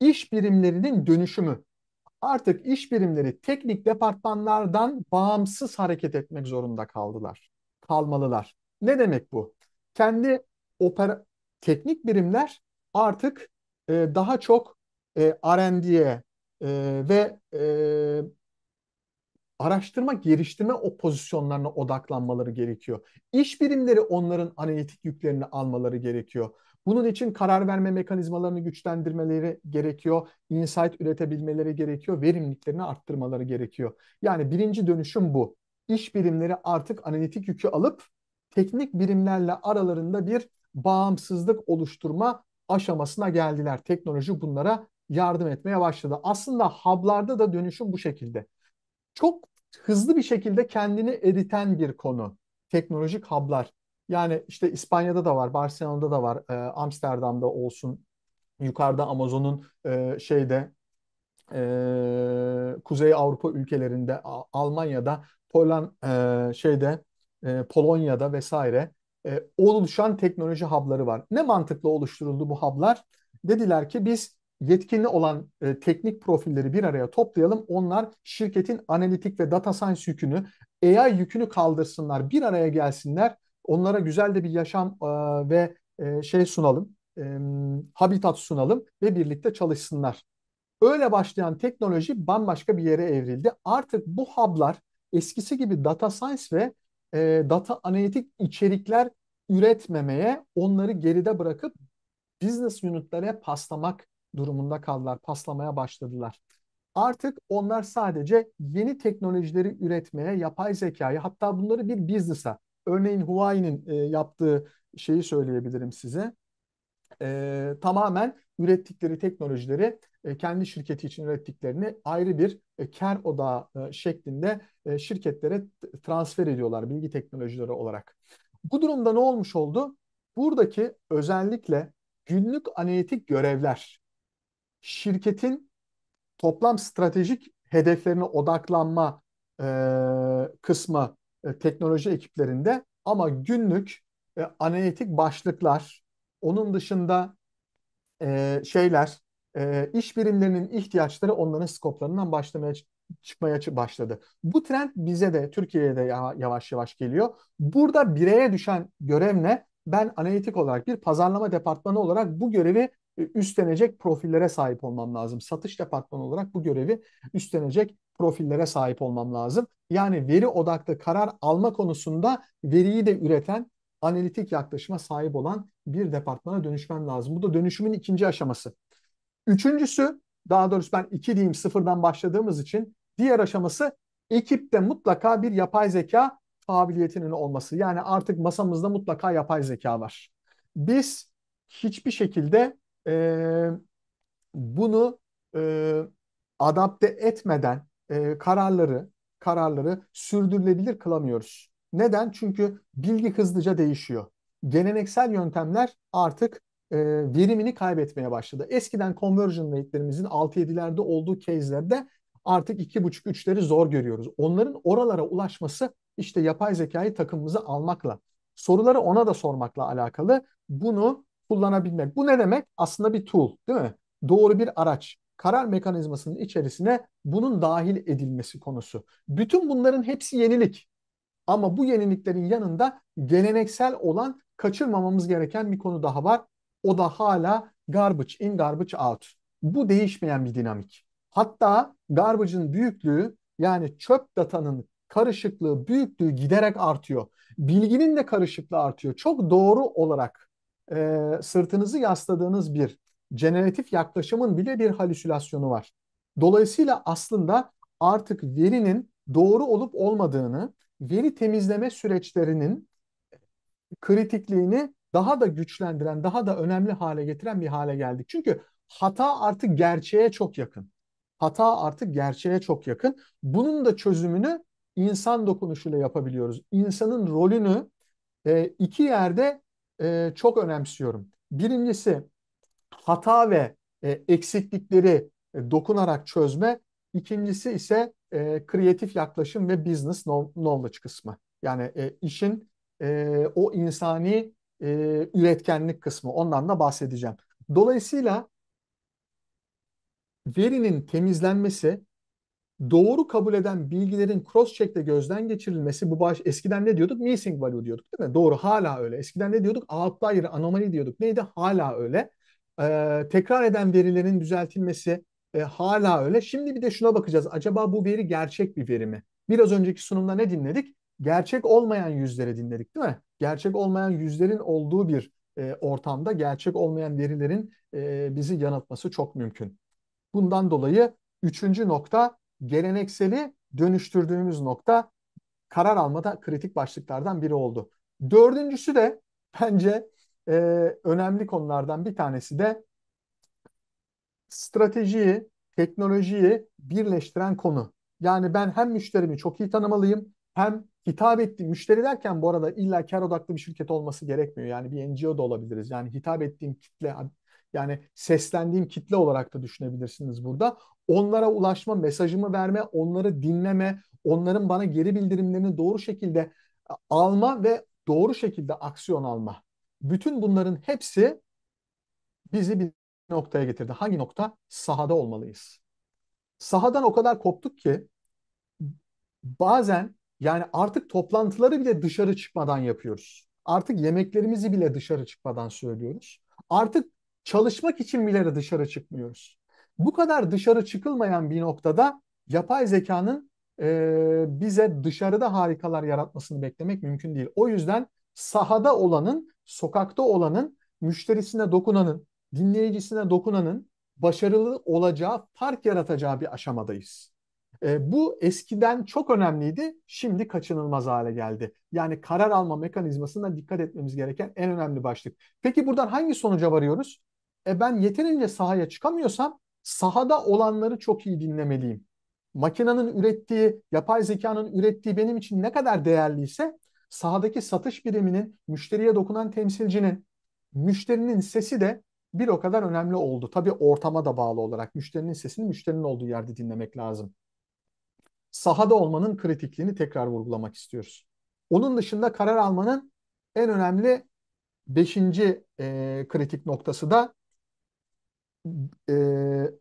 İş birimlerinin dönüşümü. Artık iş birimleri teknik departmanlardan bağımsız hareket etmek zorunda kaldılar. Kalmalılar. Ne demek bu? Kendi Oper teknik birimler artık e, daha çok e, R&D'ye e, ve e, araştırma geliştirme o pozisyonlarına odaklanmaları gerekiyor. İş birimleri onların analitik yüklerini almaları gerekiyor. Bunun için karar verme mekanizmalarını güçlendirmeleri gerekiyor. Insight üretebilmeleri gerekiyor. Verimliliklerini arttırmaları gerekiyor. Yani birinci dönüşüm bu. İş birimleri artık analitik yükü alıp teknik birimlerle aralarında bir bağımsızlık oluşturma aşamasına geldiler. Teknoloji bunlara yardım etmeye başladı. Aslında hub'larda da dönüşüm bu şekilde. Çok hızlı bir şekilde kendini eriten bir konu. Teknolojik hub'lar. Yani işte İspanya'da da var, Barcelona'da da var, Amsterdam'da olsun. Yukarıda Amazon'un şeyde Kuzey Avrupa ülkelerinde, Almanya'da, Polan şeyde, Polonya'da vesaire e, oluşan teknoloji hub'ları var. Ne mantıkla oluşturuldu bu hub'lar? Dediler ki biz yetkinli olan e, teknik profilleri bir araya toplayalım. Onlar şirketin analitik ve data science yükünü, AI yükünü kaldırsınlar, bir araya gelsinler. Onlara güzel de bir yaşam e, ve e, şey sunalım, e, habitat sunalım ve birlikte çalışsınlar. Öyle başlayan teknoloji bambaşka bir yere evrildi. Artık bu hub'lar eskisi gibi data science ve e, data analitik içerikler üretmemeye, onları geride bırakıp business unit'lere paslamak durumunda kaldılar, paslamaya başladılar. Artık onlar sadece yeni teknolojileri üretmeye, yapay zekayı hatta bunları bir business'a, örneğin Huawei'nin e, yaptığı şeyi söyleyebilirim size. E, tamamen ürettikleri teknolojileri e, kendi şirketi için ürettiklerini ayrı bir e, kar odağı e, şeklinde şirketlere transfer ediyorlar bilgi teknolojileri olarak. Bu durumda ne olmuş oldu? Buradaki özellikle günlük analitik görevler şirketin toplam stratejik hedeflerine odaklanma kısmı teknoloji ekiplerinde ama günlük analitik başlıklar onun dışında e, şeyler, e, iş birimlerinin ihtiyaçları onların skoplarından başlamaya çıkmaya başladı. Bu trend bize de Türkiye'ye de yavaş yavaş geliyor. Burada bireye düşen görev ne? Ben analitik olarak bir pazarlama departmanı olarak bu görevi e, üstlenecek profillere sahip olmam lazım. Satış departmanı olarak bu görevi üstlenecek profillere sahip olmam lazım. Yani veri odaklı karar alma konusunda veriyi de üreten, analitik yaklaşıma sahip olan bir departmana dönüşmen lazım. Bu da dönüşümün ikinci aşaması. Üçüncüsü, daha doğrusu ben iki diyeyim sıfırdan başladığımız için diğer aşaması ekipte mutlaka bir yapay zeka kabiliyetinin olması. Yani artık masamızda mutlaka yapay zeka var. Biz hiçbir şekilde e, bunu e, adapte etmeden e, kararları kararları sürdürülebilir kılamıyoruz. Neden? Çünkü bilgi hızlıca değişiyor. Geleneksel yöntemler artık e, verimini kaybetmeye başladı. Eskiden conversion rate'lerimizin 6-7'lerde olduğu case'lerde artık 2.5-3'leri zor görüyoruz. Onların oralara ulaşması işte yapay zekayı takımımıza almakla, soruları ona da sormakla alakalı. Bunu kullanabilmek. Bu ne demek? Aslında bir tool değil mi? Doğru bir araç. Karar mekanizmasının içerisine bunun dahil edilmesi konusu. Bütün bunların hepsi yenilik. Ama bu yeniliklerin yanında geleneksel olan kaçırmamamız gereken bir konu daha var. O da hala garbage in garbage out. Bu değişmeyen bir dinamik. Hatta garbage'ın büyüklüğü yani çöp datanın karışıklığı, büyüklüğü giderek artıyor. Bilginin de karışıklığı artıyor. Çok doğru olarak e, sırtınızı yasladığınız bir generatif yaklaşımın bile bir halüsinasyonu var. Dolayısıyla aslında artık verinin doğru olup olmadığını veri temizleme süreçlerinin kritikliğini daha da güçlendiren, daha da önemli hale getiren bir hale geldik. Çünkü hata artık gerçeğe çok yakın. Hata artık gerçeğe çok yakın. Bunun da çözümünü insan dokunuşuyla yapabiliyoruz. İnsanın rolünü e, iki yerde e, çok önemsiyorum. Birincisi hata ve e, eksiklikleri e, dokunarak çözme. İkincisi ise e, kreatif yaklaşım ve business knowledge kısmı. Yani e, işin e, o insani e, üretkenlik kısmı. Ondan da bahsedeceğim. Dolayısıyla verinin temizlenmesi, doğru kabul eden bilgilerin cross-check'te gözden geçirilmesi bu baş eskiden ne diyorduk? Missing value diyorduk değil mi? Doğru hala öyle. Eskiden ne diyorduk? Outlier, anomali diyorduk. Neydi? Hala öyle. Ee, tekrar eden verilerin düzeltilmesi, e, hala öyle. Şimdi bir de şuna bakacağız. Acaba bu veri gerçek bir veri mi? Biraz önceki sunumda ne dinledik? Gerçek olmayan yüzleri dinledik değil mi? Gerçek olmayan yüzlerin olduğu bir e, ortamda gerçek olmayan verilerin e, bizi yanıltması çok mümkün. Bundan dolayı üçüncü nokta gelenekseli dönüştürdüğümüz nokta karar almada kritik başlıklardan biri oldu. Dördüncüsü de bence e, önemli konulardan bir tanesi de stratejiyi, teknolojiyi birleştiren konu. Yani ben hem müşterimi çok iyi tanımalıyım hem hitap ettiğim müşteri derken bu arada illa kar odaklı bir şirket olması gerekmiyor. Yani bir NGO da olabiliriz. Yani hitap ettiğim kitle yani seslendiğim kitle olarak da düşünebilirsiniz burada. Onlara ulaşma, mesajımı verme, onları dinleme, onların bana geri bildirimlerini doğru şekilde alma ve doğru şekilde aksiyon alma. Bütün bunların hepsi bizi noktaya getirdi. Hangi nokta? Sahada olmalıyız. Sahadan o kadar koptuk ki bazen yani artık toplantıları bile dışarı çıkmadan yapıyoruz. Artık yemeklerimizi bile dışarı çıkmadan söylüyoruz. Artık çalışmak için bile de dışarı çıkmıyoruz. Bu kadar dışarı çıkılmayan bir noktada yapay zekanın e, bize dışarıda harikalar yaratmasını beklemek mümkün değil. O yüzden sahada olanın, sokakta olanın, müşterisine dokunanın, dinleyicisine dokunanın başarılı olacağı, fark yaratacağı bir aşamadayız. E, bu eskiden çok önemliydi, şimdi kaçınılmaz hale geldi. Yani karar alma mekanizmasına dikkat etmemiz gereken en önemli başlık. Peki buradan hangi sonuca varıyoruz? E ben yeterince sahaya çıkamıyorsam sahada olanları çok iyi dinlemeliyim. Makinenin ürettiği, yapay zekanın ürettiği benim için ne kadar değerliyse sahadaki satış biriminin, müşteriye dokunan temsilcinin, müşterinin sesi de bir o kadar önemli oldu. Tabii ortama da bağlı olarak müşterinin sesini müşterinin olduğu yerde dinlemek lazım. Sahada olmanın kritikliğini tekrar vurgulamak istiyoruz. Onun dışında karar almanın en önemli beşinci e, kritik noktası da e,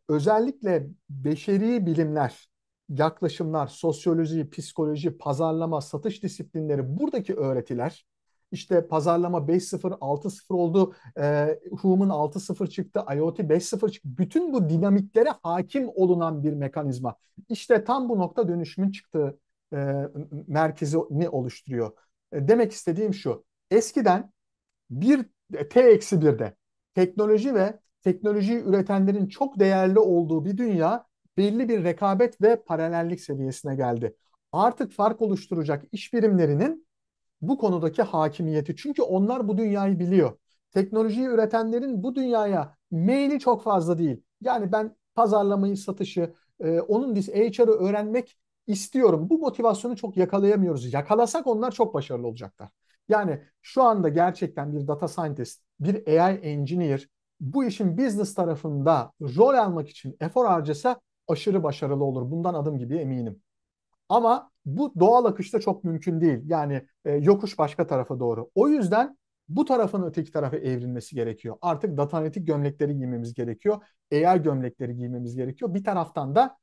özellikle beşeri bilimler, yaklaşımlar, sosyoloji, psikoloji, pazarlama, satış disiplinleri buradaki öğretiler işte pazarlama 5.0 6.0 oldu. E, Hum'un 6 çıktı. IoT 5.0 çıktı. Bütün bu dinamiklere hakim olunan bir mekanizma. İşte tam bu nokta dönüşümün çıktığı e, merkezini oluşturuyor. E, demek istediğim şu. Eskiden bir e, T-1'de teknoloji ve teknolojiyi üretenlerin çok değerli olduğu bir dünya belli bir rekabet ve paralellik seviyesine geldi. Artık fark oluşturacak iş birimlerinin bu konudaki hakimiyeti. Çünkü onlar bu dünyayı biliyor. Teknolojiyi üretenlerin bu dünyaya meyli çok fazla değil. Yani ben pazarlamayı, satışı, e, onun HR'ı öğrenmek istiyorum. Bu motivasyonu çok yakalayamıyoruz. Yakalasak onlar çok başarılı olacaklar. Yani şu anda gerçekten bir data scientist, bir AI engineer bu işin business tarafında rol almak için efor harcasa aşırı başarılı olur. Bundan adım gibi eminim. Ama bu doğal akışta çok mümkün değil. Yani e, yokuş başka tarafa doğru. O yüzden bu tarafın öteki tarafa evrilmesi gerekiyor. Artık datananetik gömlekleri giymemiz gerekiyor. Eğer gömlekleri giymemiz gerekiyor. Bir taraftan da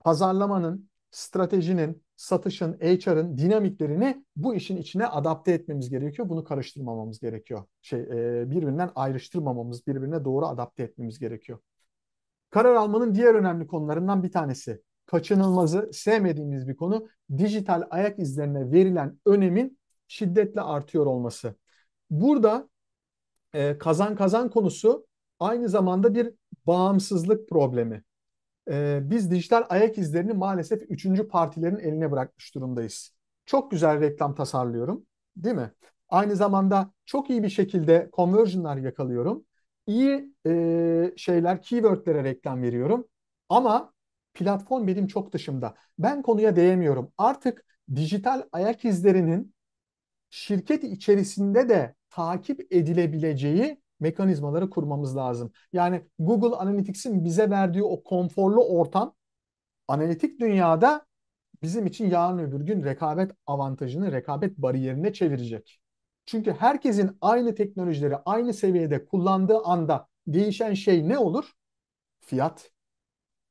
pazarlamanın, stratejinin, satışın, HR'ın dinamiklerini bu işin içine adapte etmemiz gerekiyor. Bunu karıştırmamamız gerekiyor. Şey e, birbirinden ayrıştırmamamız, birbirine doğru adapte etmemiz gerekiyor. Karar almanın diğer önemli konularından bir tanesi kaçınılmazı sevmediğimiz bir konu dijital ayak izlerine verilen önemin şiddetle artıyor olması. Burada e, kazan kazan konusu aynı zamanda bir bağımsızlık problemi. E, biz dijital ayak izlerini maalesef üçüncü partilerin eline bırakmış durumdayız. Çok güzel reklam tasarlıyorum değil mi? Aynı zamanda çok iyi bir şekilde conversionlar yakalıyorum. İyi e, şeyler, keywordlere reklam veriyorum. Ama platform benim çok dışımda. Ben konuya değemiyorum. Artık dijital ayak izlerinin şirket içerisinde de takip edilebileceği mekanizmaları kurmamız lazım. Yani Google Analytics'in bize verdiği o konforlu ortam analitik dünyada bizim için yarın öbür gün rekabet avantajını, rekabet bariyerine çevirecek. Çünkü herkesin aynı teknolojileri aynı seviyede kullandığı anda değişen şey ne olur? Fiyat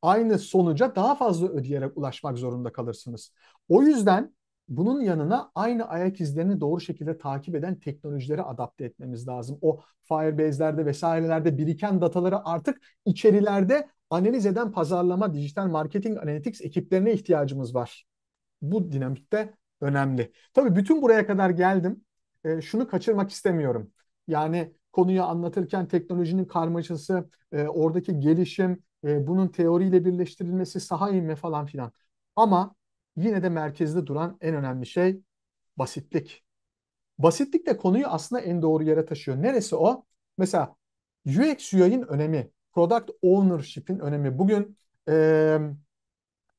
aynı sonuca daha fazla ödeyerek ulaşmak zorunda kalırsınız. O yüzden bunun yanına aynı ayak izlerini doğru şekilde takip eden teknolojileri adapte etmemiz lazım. O Firebase'lerde vesairelerde biriken dataları artık içerilerde analiz eden pazarlama, dijital marketing, analytics ekiplerine ihtiyacımız var. Bu dinamikte önemli. Tabii bütün buraya kadar geldim. E, şunu kaçırmak istemiyorum. Yani konuyu anlatırken teknolojinin karmaşası, e, oradaki gelişim, e, bunun teoriyle birleştirilmesi, saha inme falan filan. Ama yine de merkezde duran en önemli şey basitlik. Basitlik de konuyu aslında en doğru yere taşıyor. Neresi o? Mesela UX UI'nin önemi, product ownership'in önemi. Bugün e,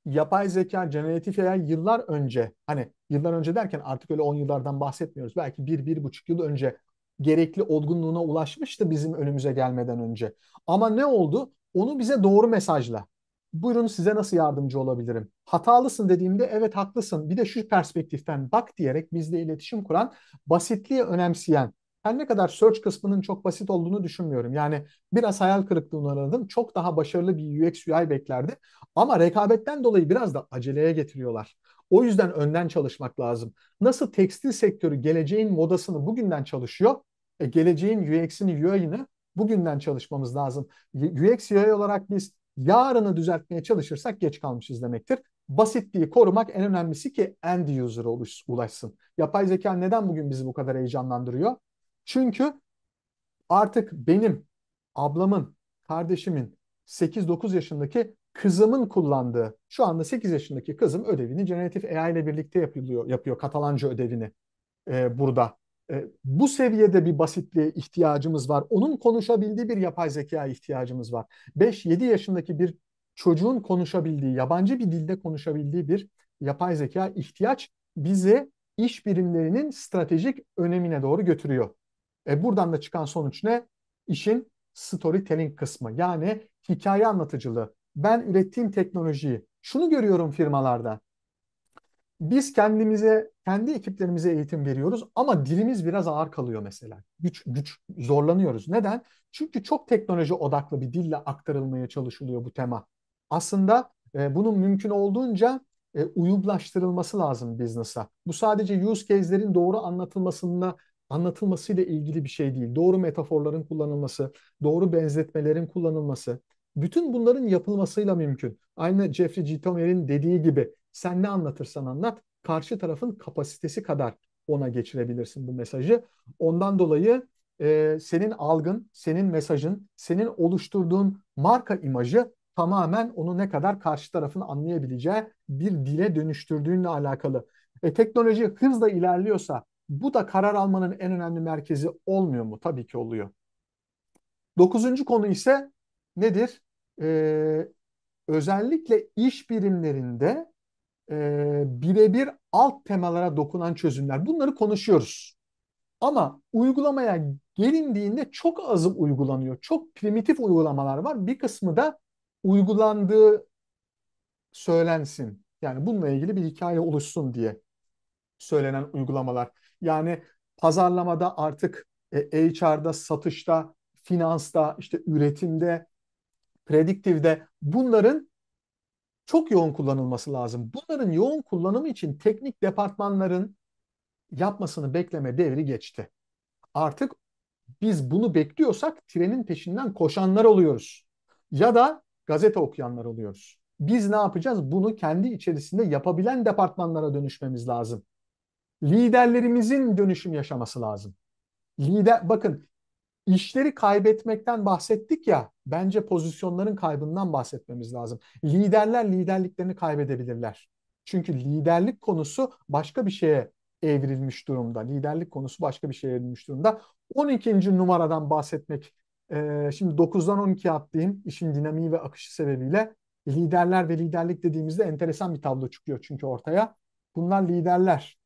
yapay zeka, generatif AI yıllar önce, hani yıllar önce derken artık öyle 10 yıllardan bahsetmiyoruz. Belki 1 bir, bir buçuk yıl önce gerekli olgunluğuna ulaşmıştı bizim önümüze gelmeden önce. Ama ne oldu? Onu bize doğru mesajla. Buyurun size nasıl yardımcı olabilirim? Hatalısın dediğimde evet haklısın. Bir de şu perspektiften bak diyerek bizle iletişim kuran, basitliği önemseyen. Her ne kadar search kısmının çok basit olduğunu düşünmüyorum. Yani biraz hayal kırıklığına uğradım. Çok daha başarılı bir UX UI beklerdi. Ama rekabetten dolayı biraz da aceleye getiriyorlar. O yüzden önden çalışmak lazım. Nasıl tekstil sektörü geleceğin modasını bugünden çalışıyor? E, geleceğin UX'ini, UI'ını Bugünden çalışmamız lazım. UX UI olarak biz yarını düzeltmeye çalışırsak geç kalmışız demektir. Basitliği korumak en önemlisi ki end user'a ulaşsın. Yapay zeka neden bugün bizi bu kadar heyecanlandırıyor? Çünkü artık benim, ablamın, kardeşimin, 8-9 yaşındaki kızımın kullandığı, şu anda 8 yaşındaki kızım ödevini generatif AI ile birlikte yapıyor, yapıyor Katalanca ödevini e, burada. E, bu seviyede bir basitliğe ihtiyacımız var. Onun konuşabildiği bir yapay zeka ihtiyacımız var. 5-7 yaşındaki bir çocuğun konuşabildiği, yabancı bir dilde konuşabildiği bir yapay zeka ihtiyaç bize iş birimlerinin stratejik önemine doğru götürüyor. E, buradan da çıkan sonuç ne? İşin storytelling kısmı yani hikaye anlatıcılığı. Ben ürettiğim teknolojiyi şunu görüyorum firmalarda biz kendimize, kendi ekiplerimize eğitim veriyoruz ama dilimiz biraz ağır kalıyor mesela. Güç, güç zorlanıyoruz. Neden? Çünkü çok teknoloji odaklı bir dille aktarılmaya çalışılıyor bu tema. Aslında e, bunun mümkün olduğunca e, uyumlaştırılması lazım business'a. Bu sadece use case'lerin doğru anlatılmasına anlatılmasıyla ilgili bir şey değil. Doğru metaforların kullanılması, doğru benzetmelerin kullanılması, bütün bunların yapılmasıyla mümkün. Aynı Jeffrey G. Tomer'in dediği gibi sen ne anlatırsan anlat karşı tarafın kapasitesi kadar ona geçirebilirsin bu mesajı. Ondan dolayı e, senin algın, senin mesajın, senin oluşturduğun marka imajı tamamen onu ne kadar karşı tarafın anlayabileceği bir dile dönüştürdüğünle alakalı. E, teknoloji hızla ilerliyorsa bu da karar almanın en önemli merkezi olmuyor mu? Tabii ki oluyor. Dokuzuncu konu ise nedir? E, özellikle iş birimlerinde e, birebir alt temalara dokunan çözümler. Bunları konuşuyoruz. Ama uygulamaya gelindiğinde çok azı uygulanıyor. Çok primitif uygulamalar var. Bir kısmı da uygulandığı söylensin. Yani bununla ilgili bir hikaye oluşsun diye söylenen uygulamalar. Yani pazarlamada artık e, HR'da, satışta, finansta, işte üretimde, prediktifte bunların çok yoğun kullanılması lazım. Bunların yoğun kullanımı için teknik departmanların yapmasını bekleme devri geçti. Artık biz bunu bekliyorsak trenin peşinden koşanlar oluyoruz. Ya da gazete okuyanlar oluyoruz. Biz ne yapacağız? Bunu kendi içerisinde yapabilen departmanlara dönüşmemiz lazım. Liderlerimizin dönüşüm yaşaması lazım. Lider bakın İşleri kaybetmekten bahsettik ya, bence pozisyonların kaybından bahsetmemiz lazım. Liderler liderliklerini kaybedebilirler. Çünkü liderlik konusu başka bir şeye evrilmiş durumda. Liderlik konusu başka bir şeye evrilmiş durumda. 12. numaradan bahsetmek, e, şimdi 9'dan 12'ye atlayayım işin dinamiği ve akışı sebebiyle. Liderler ve liderlik dediğimizde enteresan bir tablo çıkıyor çünkü ortaya. Bunlar liderler.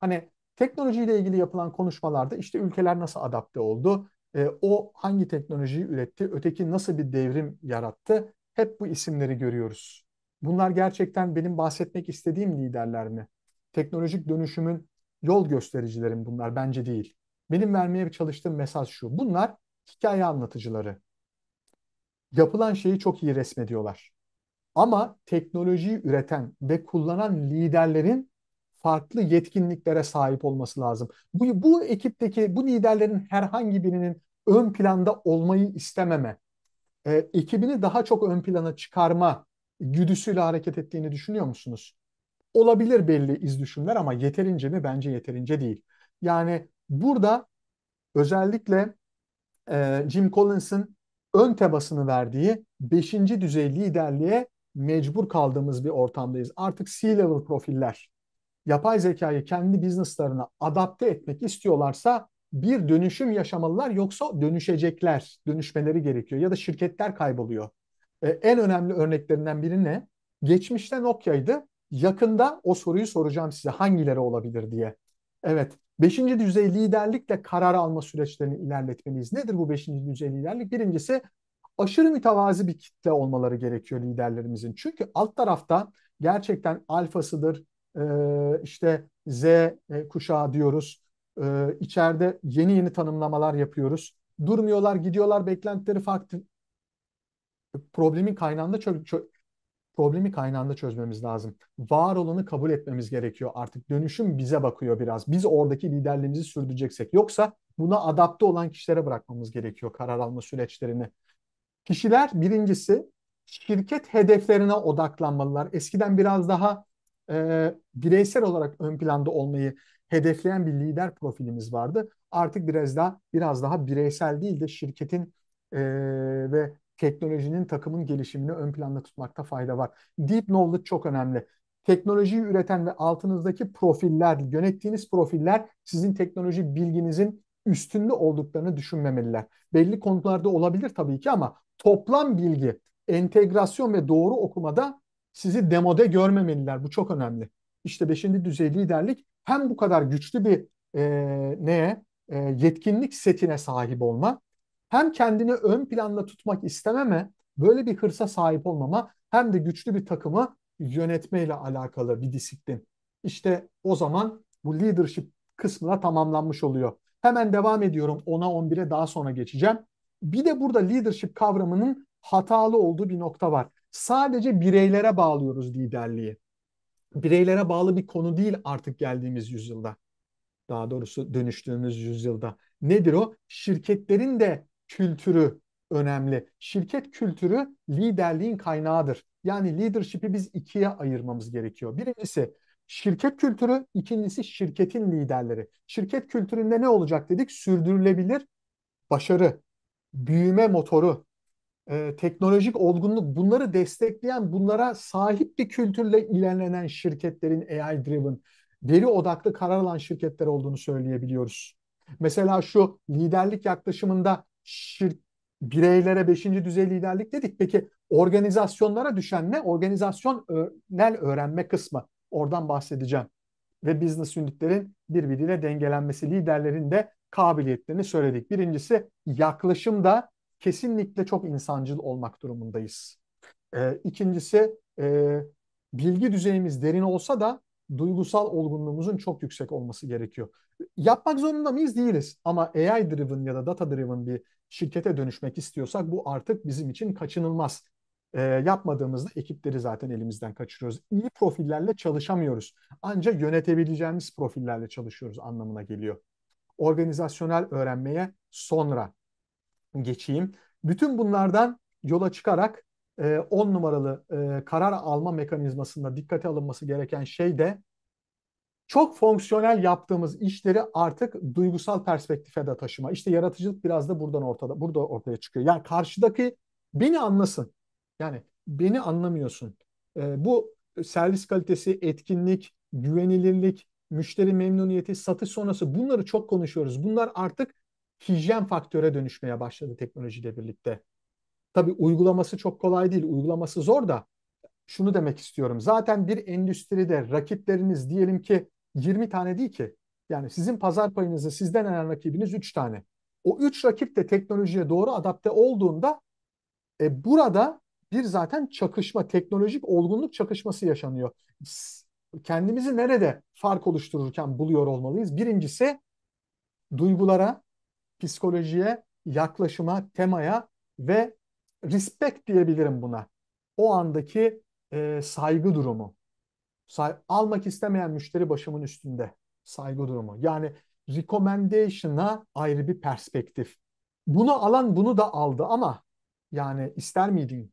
Hani teknolojiyle ilgili yapılan konuşmalarda işte ülkeler nasıl adapte oldu? E, o hangi teknolojiyi üretti? Öteki nasıl bir devrim yarattı? Hep bu isimleri görüyoruz. Bunlar gerçekten benim bahsetmek istediğim liderler mi? Teknolojik dönüşümün yol göstericilerim bunlar bence değil. Benim vermeye çalıştığım mesaj şu. Bunlar hikaye anlatıcıları. Yapılan şeyi çok iyi resmediyorlar. Ama teknolojiyi üreten ve kullanan liderlerin farklı yetkinliklere sahip olması lazım. Bu, bu ekipteki bu liderlerin herhangi birinin ön planda olmayı istememe, e, ekibini daha çok ön plana çıkarma güdüsüyle hareket ettiğini düşünüyor musunuz? Olabilir belli iz düşümler ama yeterince mi? Bence yeterince değil. Yani burada özellikle e, Jim Collins'ın ön tebasını verdiği 5. düzey liderliğe mecbur kaldığımız bir ortamdayız. Artık C-level profiller yapay zekayı kendi bizneslarına adapte etmek istiyorlarsa bir dönüşüm yaşamalılar yoksa dönüşecekler, dönüşmeleri gerekiyor ya da şirketler kayboluyor. E, en önemli örneklerinden biri ne? Geçmişte Nokia'ydı. Yakında o soruyu soracağım size hangileri olabilir diye. Evet, beşinci düzey liderlikle karar alma süreçlerini ilerletmeliyiz. Nedir bu beşinci düzey liderlik? Birincisi aşırı mütevazi bir kitle olmaları gerekiyor liderlerimizin. Çünkü alt tarafta gerçekten alfasıdır, e, işte Z e, kuşağı diyoruz ee, içeride yeni yeni tanımlamalar yapıyoruz. Durmuyorlar, gidiyorlar, beklentileri farklı. Problemin kaynağında çö- çö- problemi kaynağında çözmemiz lazım. Var olanı kabul etmemiz gerekiyor. Artık dönüşüm bize bakıyor biraz. Biz oradaki liderliğimizi sürdüreceksek. Yoksa buna adapte olan kişilere bırakmamız gerekiyor karar alma süreçlerini. Kişiler birincisi şirket hedeflerine odaklanmalılar. Eskiden biraz daha e, bireysel olarak ön planda olmayı, hedefleyen bir lider profilimiz vardı. Artık biraz daha biraz daha bireysel değil de şirketin e, ve teknolojinin takımın gelişimini ön planda tutmakta fayda var. Deep knowledge çok önemli. Teknolojiyi üreten ve altınızdaki profiller, yönettiğiniz profiller sizin teknoloji bilginizin üstünde olduklarını düşünmemeliler. Belli konularda olabilir tabii ki ama toplam bilgi, entegrasyon ve doğru okumada sizi demode görmemeliler. Bu çok önemli işte 5. düzey liderlik hem bu kadar güçlü bir e, neye e, yetkinlik setine sahip olma hem kendini ön planda tutmak istememe böyle bir hırsa sahip olmama hem de güçlü bir takımı yönetmeyle alakalı bir disiplin. İşte o zaman bu leadership kısmına tamamlanmış oluyor. Hemen devam ediyorum. 10'a 11'e daha sonra geçeceğim. Bir de burada leadership kavramının hatalı olduğu bir nokta var. Sadece bireylere bağlıyoruz liderliği bireylere bağlı bir konu değil artık geldiğimiz yüzyılda. Daha doğrusu dönüştüğümüz yüzyılda. Nedir o? Şirketlerin de kültürü önemli. Şirket kültürü liderliğin kaynağıdır. Yani leadership'i biz ikiye ayırmamız gerekiyor. Birincisi şirket kültürü, ikincisi şirketin liderleri. Şirket kültüründe ne olacak dedik? Sürdürülebilir başarı, büyüme motoru, e, teknolojik olgunluk bunları destekleyen, bunlara sahip bir kültürle ilerlenen şirketlerin AI-driven, veri odaklı karar alan şirketler olduğunu söyleyebiliyoruz. Mesela şu liderlik yaklaşımında şir- bireylere beşinci düzey liderlik dedik. Peki organizasyonlara düşen ne? Organizasyonel öğrenme kısmı. Oradan bahsedeceğim. Ve business unitlerin birbiriyle dengelenmesi, liderlerin de kabiliyetlerini söyledik. Birincisi yaklaşımda kesinlikle çok insancıl olmak durumundayız. E, ikincisi e, bilgi düzeyimiz derin olsa da duygusal olgunluğumuzun çok yüksek olması gerekiyor. Yapmak zorunda mıyız? Değiliz. Ama AI driven ya da data driven bir şirkete dönüşmek istiyorsak bu artık bizim için kaçınılmaz. E, yapmadığımızda ekipleri zaten elimizden kaçırıyoruz. İyi profillerle çalışamıyoruz. Ancak yönetebileceğimiz profillerle çalışıyoruz anlamına geliyor. Organizasyonel öğrenmeye sonra geçeyim. Bütün bunlardan yola çıkarak 10 e, numaralı e, karar alma mekanizmasında dikkate alınması gereken şey de çok fonksiyonel yaptığımız işleri artık duygusal perspektife de taşıma. İşte yaratıcılık biraz da buradan ortada burada ortaya çıkıyor. Yani karşıdaki beni anlasın. Yani beni anlamıyorsun. E, bu servis kalitesi, etkinlik, güvenilirlik, müşteri memnuniyeti, satış sonrası bunları çok konuşuyoruz. Bunlar artık hijyen faktöre dönüşmeye başladı teknolojiyle birlikte. Tabii uygulaması çok kolay değil. Uygulaması zor da şunu demek istiyorum. Zaten bir endüstride rakipleriniz diyelim ki 20 tane değil ki. Yani sizin pazar payınızı sizden alan rakibiniz 3 tane. O 3 rakip de teknolojiye doğru adapte olduğunda e, burada bir zaten çakışma, teknolojik olgunluk çakışması yaşanıyor. Kendimizi nerede fark oluştururken buluyor olmalıyız? Birincisi duygulara, psikolojiye, yaklaşıma, temaya ve respect diyebilirim buna. O andaki e, saygı durumu. Say almak istemeyen müşteri başımın üstünde saygı durumu. Yani recommendation'a ayrı bir perspektif. Bunu alan bunu da aldı ama yani ister miydin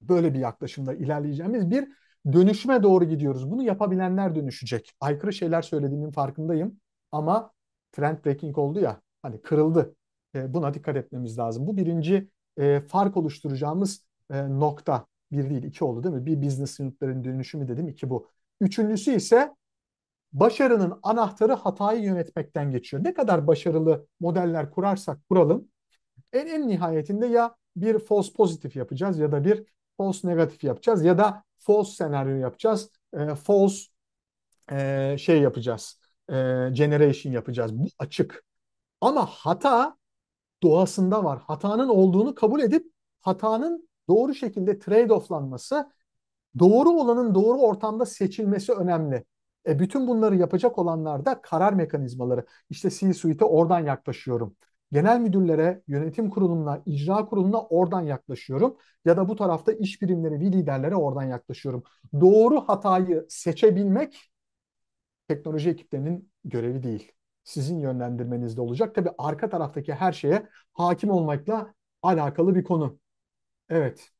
böyle bir yaklaşımda ilerleyeceğimiz bir dönüşüme doğru gidiyoruz. Bunu yapabilenler dönüşecek. Aykırı şeyler söylediğimin farkındayım ama trend breaking oldu ya Hani kırıldı. E, buna dikkat etmemiz lazım. Bu birinci e, fark oluşturacağımız e, nokta. Bir değil iki oldu değil mi? Bir business unitlerin dönüşümü dedim iki bu. Üçüncüsü ise başarının anahtarı hatayı yönetmekten geçiyor. Ne kadar başarılı modeller kurarsak kuralım en, en nihayetinde ya bir false pozitif yapacağız ya da bir false negatif yapacağız ya da false senaryo yapacağız. E, false e, şey yapacağız. E, generation yapacağız. Bu açık. Ama hata doğasında var. Hatanın olduğunu kabul edip hatanın doğru şekilde trade-off'lanması, doğru olanın doğru ortamda seçilmesi önemli. E bütün bunları yapacak olanlar da karar mekanizmaları. İşte C-Suite'e oradan yaklaşıyorum. Genel müdürlere, yönetim kuruluna, icra kuruluna oradan yaklaşıyorum. Ya da bu tarafta iş birimleri ve liderlere oradan yaklaşıyorum. Doğru hatayı seçebilmek teknoloji ekiplerinin görevi değil sizin yönlendirmenizde olacak. Tabi arka taraftaki her şeye hakim olmakla alakalı bir konu. Evet.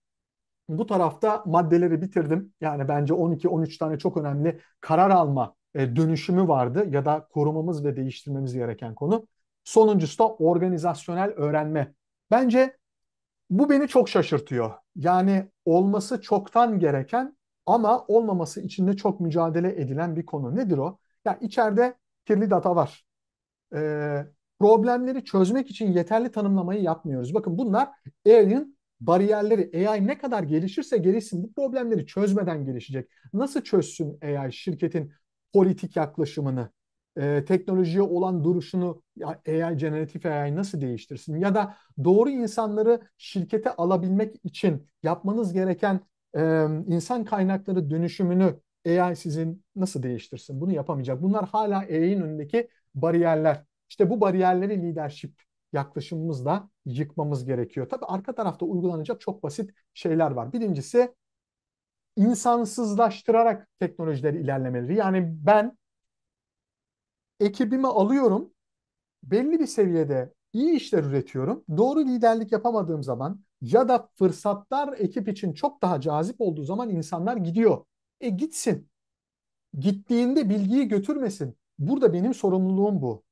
Bu tarafta maddeleri bitirdim. Yani bence 12-13 tane çok önemli karar alma e, dönüşümü vardı ya da korumamız ve değiştirmemiz gereken konu. Sonuncusu da organizasyonel öğrenme. Bence bu beni çok şaşırtıyor. Yani olması çoktan gereken ama olmaması için de çok mücadele edilen bir konu. Nedir o? Ya yani içeride kirli data var e, problemleri çözmek için yeterli tanımlamayı yapmıyoruz. Bakın bunlar AI'nin bariyerleri. AI ne kadar gelişirse gelişsin bu problemleri çözmeden gelişecek. Nasıl çözsün AI şirketin politik yaklaşımını, e, teknolojiye olan duruşunu AI, generatif AI nasıl değiştirsin? Ya da doğru insanları şirkete alabilmek için yapmanız gereken e, insan kaynakları dönüşümünü AI sizin nasıl değiştirsin? Bunu yapamayacak. Bunlar hala AI'nin önündeki bariyerler. İşte bu bariyerleri lidership yaklaşımımızla yıkmamız gerekiyor. Tabii arka tarafta uygulanacak çok basit şeyler var. Birincisi insansızlaştırarak teknolojileri ilerlemeleri. Yani ben ekibimi alıyorum, belli bir seviyede iyi işler üretiyorum. Doğru liderlik yapamadığım zaman ya da fırsatlar ekip için çok daha cazip olduğu zaman insanlar gidiyor. E gitsin. Gittiğinde bilgiyi götürmesin. Burada benim sorumluluğum bu.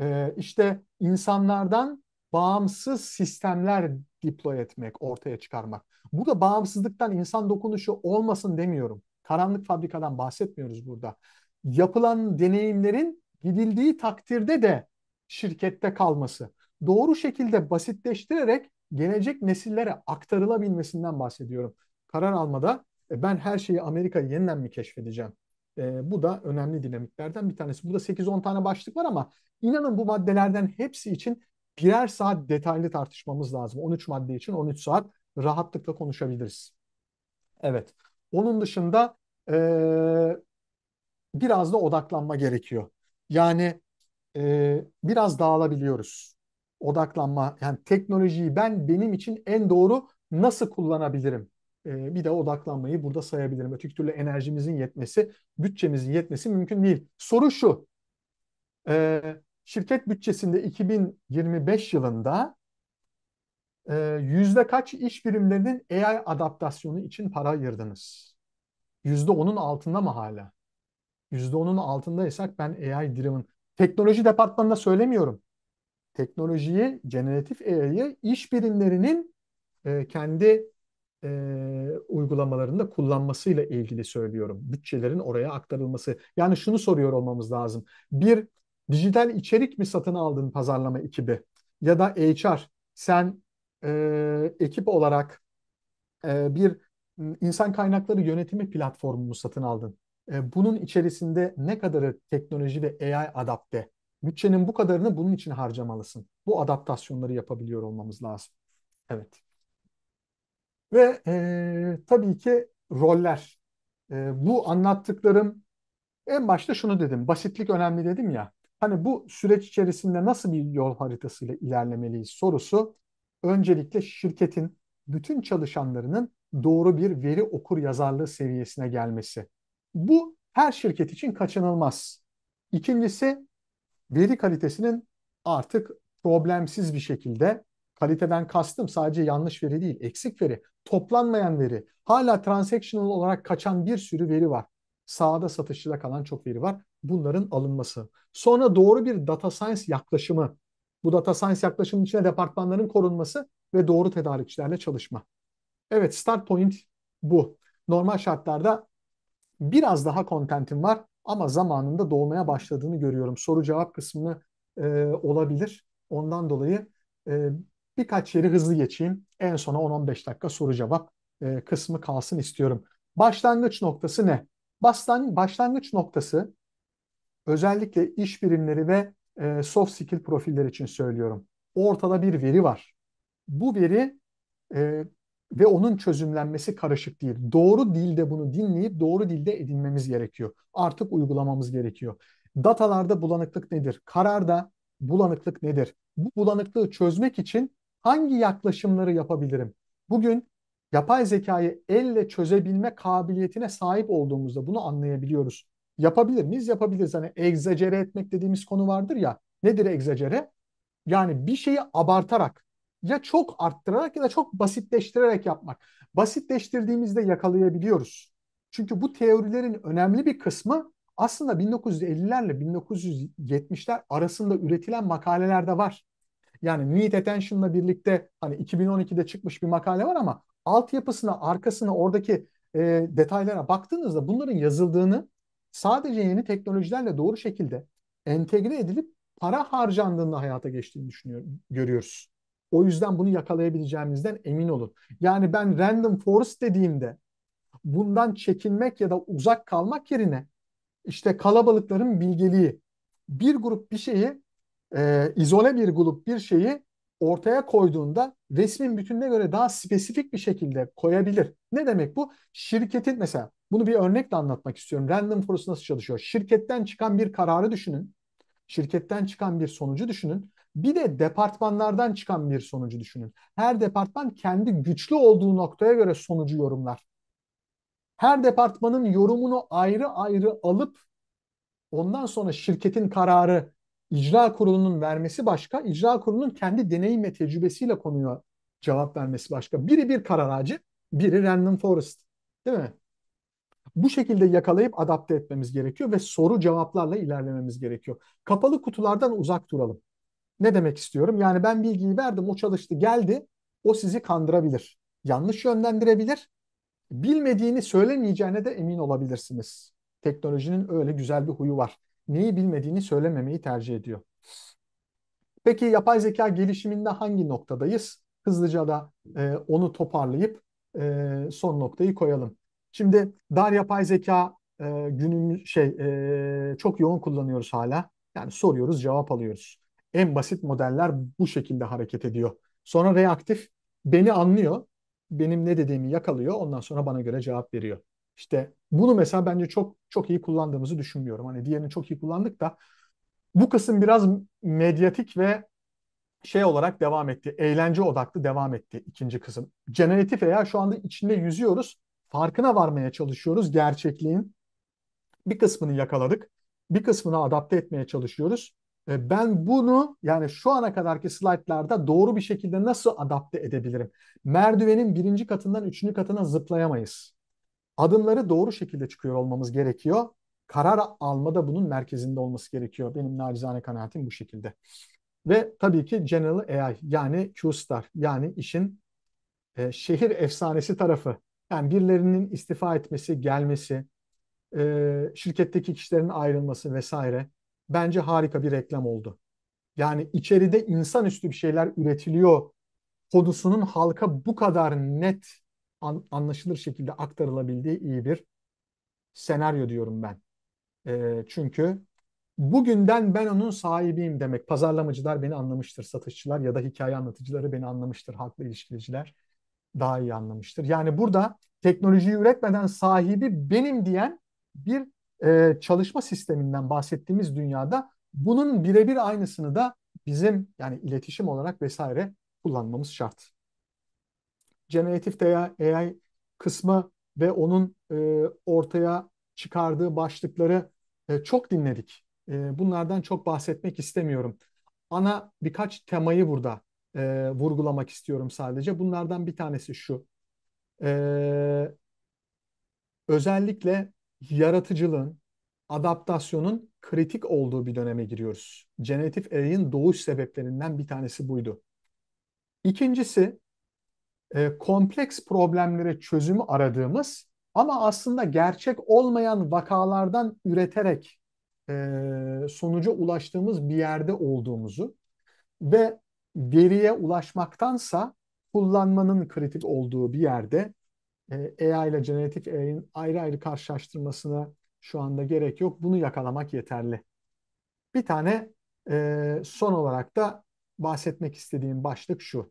Ee, işte insanlardan bağımsız sistemler deploy etmek, ortaya çıkarmak. Burada bağımsızlıktan insan dokunuşu olmasın demiyorum. Karanlık fabrikadan bahsetmiyoruz burada. Yapılan deneyimlerin gidildiği takdirde de şirkette kalması. Doğru şekilde basitleştirerek gelecek nesillere aktarılabilmesinden bahsediyorum. Karar almada e, ben her şeyi Amerika yeniden mi keşfedeceğim? E, bu da önemli dinamiklerden bir tanesi. Burada 8-10 tane başlık var ama inanın bu maddelerden hepsi için birer saat detaylı tartışmamız lazım. 13 madde için 13 saat rahatlıkla konuşabiliriz. Evet. Onun dışında e, biraz da odaklanma gerekiyor. Yani e, biraz dağılabiliyoruz. Odaklanma yani teknolojiyi ben benim için en doğru nasıl kullanabilirim? Ee, bir de odaklanmayı burada sayabilirim. Öteki türlü enerjimizin yetmesi, bütçemizin yetmesi mümkün değil. Soru şu, ee, şirket bütçesinde 2025 yılında e, yüzde kaç iş birimlerinin AI adaptasyonu için para ayırdınız? Yüzde onun altında mı hala? Yüzde onun altındaysak ben AI driven. Teknoloji departmanında söylemiyorum. Teknolojiyi, generatif AI'yı iş birimlerinin e, kendi e, uygulamalarında kullanmasıyla ilgili söylüyorum. Bütçelerin oraya aktarılması. Yani şunu soruyor olmamız lazım. Bir, dijital içerik mi satın aldın pazarlama ekibi? Ya da HR, sen e, ekip olarak e, bir insan kaynakları yönetimi platformunu satın aldın. E, bunun içerisinde ne kadarı teknoloji ve AI adapte? Bütçenin bu kadarını bunun için harcamalısın. Bu adaptasyonları yapabiliyor olmamız lazım. Evet. Ve e, tabii ki roller. E, bu anlattıklarım en başta şunu dedim. Basitlik önemli dedim ya. Hani bu süreç içerisinde nasıl bir yol haritasıyla ilerlemeliyiz sorusu öncelikle şirketin bütün çalışanlarının doğru bir veri okur yazarlığı seviyesine gelmesi. Bu her şirket için kaçınılmaz. İkincisi veri kalitesinin artık problemsiz bir şekilde Kaliteden kastım sadece yanlış veri değil, eksik veri, toplanmayan veri. Hala transactional olarak kaçan bir sürü veri var. Sağda satışçıda kalan çok veri var. Bunların alınması. Sonra doğru bir data science yaklaşımı. Bu data science yaklaşımının içine departmanların korunması ve doğru tedarikçilerle çalışma. Evet start point bu. Normal şartlarda biraz daha kontentim var ama zamanında doğmaya başladığını görüyorum. Soru cevap kısmını e, olabilir. Ondan dolayı Birkaç yeri hızlı geçeyim. En sona 10-15 dakika soru cevap e, kısmı kalsın istiyorum. Başlangıç noktası ne? başlangıç noktası özellikle iş birimleri ve e, soft skill profiller için söylüyorum. Ortada bir veri var. Bu veri e, ve onun çözümlenmesi karışık değil. Doğru dilde bunu dinleyip doğru dilde edinmemiz gerekiyor. Artık uygulamamız gerekiyor. Datalarda bulanıklık nedir? Kararda bulanıklık nedir? Bu bulanıklığı çözmek için hangi yaklaşımları yapabilirim? Bugün yapay zekayı elle çözebilme kabiliyetine sahip olduğumuzda bunu anlayabiliyoruz. Yapabilir miyiz? Yapabiliriz. Hani egzajere etmek dediğimiz konu vardır ya. Nedir egzajere? Yani bir şeyi abartarak ya çok arttırarak ya da çok basitleştirerek yapmak. Basitleştirdiğimizde yakalayabiliyoruz. Çünkü bu teorilerin önemli bir kısmı aslında 1950'lerle 1970'ler arasında üretilen makalelerde var. Yani Need Attention'la birlikte hani 2012'de çıkmış bir makale var ama altyapısına, arkasına, oradaki e, detaylara baktığınızda bunların yazıldığını sadece yeni teknolojilerle doğru şekilde entegre edilip para harcandığında hayata geçtiğini düşünüyorum, görüyoruz. O yüzden bunu yakalayabileceğimizden emin olun. Yani ben random forest dediğimde bundan çekinmek ya da uzak kalmak yerine işte kalabalıkların bilgeliği bir grup bir şeyi e, izole bir grup bir şeyi ortaya koyduğunda resmin bütününe göre daha spesifik bir şekilde koyabilir. Ne demek bu? Şirketin mesela bunu bir örnekle anlatmak istiyorum. Random Forest nasıl çalışıyor? Şirketten çıkan bir kararı düşünün. Şirketten çıkan bir sonucu düşünün. Bir de departmanlardan çıkan bir sonucu düşünün. Her departman kendi güçlü olduğu noktaya göre sonucu yorumlar. Her departmanın yorumunu ayrı ayrı alıp ondan sonra şirketin kararı icra kurulunun vermesi başka, icra kurulunun kendi deneyim ve tecrübesiyle konuya cevap vermesi başka. Biri bir karar ağacı, biri random forest. Değil mi? Bu şekilde yakalayıp adapte etmemiz gerekiyor ve soru cevaplarla ilerlememiz gerekiyor. Kapalı kutulardan uzak duralım. Ne demek istiyorum? Yani ben bilgiyi verdim, o çalıştı, geldi. O sizi kandırabilir. Yanlış yönlendirebilir. Bilmediğini söylemeyeceğine de emin olabilirsiniz. Teknolojinin öyle güzel bir huyu var neyi bilmediğini söylememeyi tercih ediyor. Peki yapay zeka gelişiminde hangi noktadayız? Hızlıca da e, onu toparlayıp e, son noktayı koyalım. Şimdi dar yapay zeka e, günümüz şey e, çok yoğun kullanıyoruz hala. Yani soruyoruz, cevap alıyoruz. En basit modeller bu şekilde hareket ediyor. Sonra reaktif beni anlıyor, benim ne dediğimi yakalıyor, ondan sonra bana göre cevap veriyor. İşte bunu mesela bence çok çok iyi kullandığımızı düşünmüyorum. Hani diğerini çok iyi kullandık da bu kısım biraz medyatik ve şey olarak devam etti. Eğlence odaklı devam etti ikinci kısım. Generatif veya şu anda içinde yüzüyoruz. Farkına varmaya çalışıyoruz gerçekliğin. Bir kısmını yakaladık. Bir kısmını adapte etmeye çalışıyoruz. E, ben bunu yani şu ana kadarki slaytlarda doğru bir şekilde nasıl adapte edebilirim? Merdivenin birinci katından üçüncü katına zıplayamayız adımları doğru şekilde çıkıyor olmamız gerekiyor. Karar almada bunun merkezinde olması gerekiyor. Benim nacizane kanaatim bu şekilde. Ve tabii ki General AI yani Q-Star yani işin e, şehir efsanesi tarafı. Yani birilerinin istifa etmesi, gelmesi, e, şirketteki kişilerin ayrılması vesaire bence harika bir reklam oldu. Yani içeride insanüstü bir şeyler üretiliyor konusunun halka bu kadar net an, anlaşılır şekilde aktarılabildiği iyi bir senaryo diyorum ben. E, çünkü bugünden ben onun sahibiyim demek. Pazarlamacılar beni anlamıştır, satışçılar ya da hikaye anlatıcıları beni anlamıştır, halkla ilişkiliciler daha iyi anlamıştır. Yani burada teknolojiyi üretmeden sahibi benim diyen bir e, çalışma sisteminden bahsettiğimiz dünyada bunun birebir aynısını da bizim yani iletişim olarak vesaire kullanmamız şart generatif AI kısmı ve onun e, ortaya çıkardığı başlıkları e, çok dinledik. E, bunlardan çok bahsetmek istemiyorum. Ana birkaç temayı burada e, vurgulamak istiyorum sadece. Bunlardan bir tanesi şu. E, özellikle yaratıcılığın, adaptasyonun kritik olduğu bir döneme giriyoruz. Generatif AI'ın doğuş sebeplerinden bir tanesi buydu. İkincisi e, kompleks problemlere çözümü aradığımız ama aslında gerçek olmayan vakalardan üreterek e, sonuca ulaştığımız bir yerde olduğumuzu ve veriye ulaşmaktansa kullanmanın kritik olduğu bir yerde e, AI ile genetik AI'nin ayrı ayrı karşılaştırmasına şu anda gerek yok. Bunu yakalamak yeterli. Bir tane e, son olarak da bahsetmek istediğim başlık şu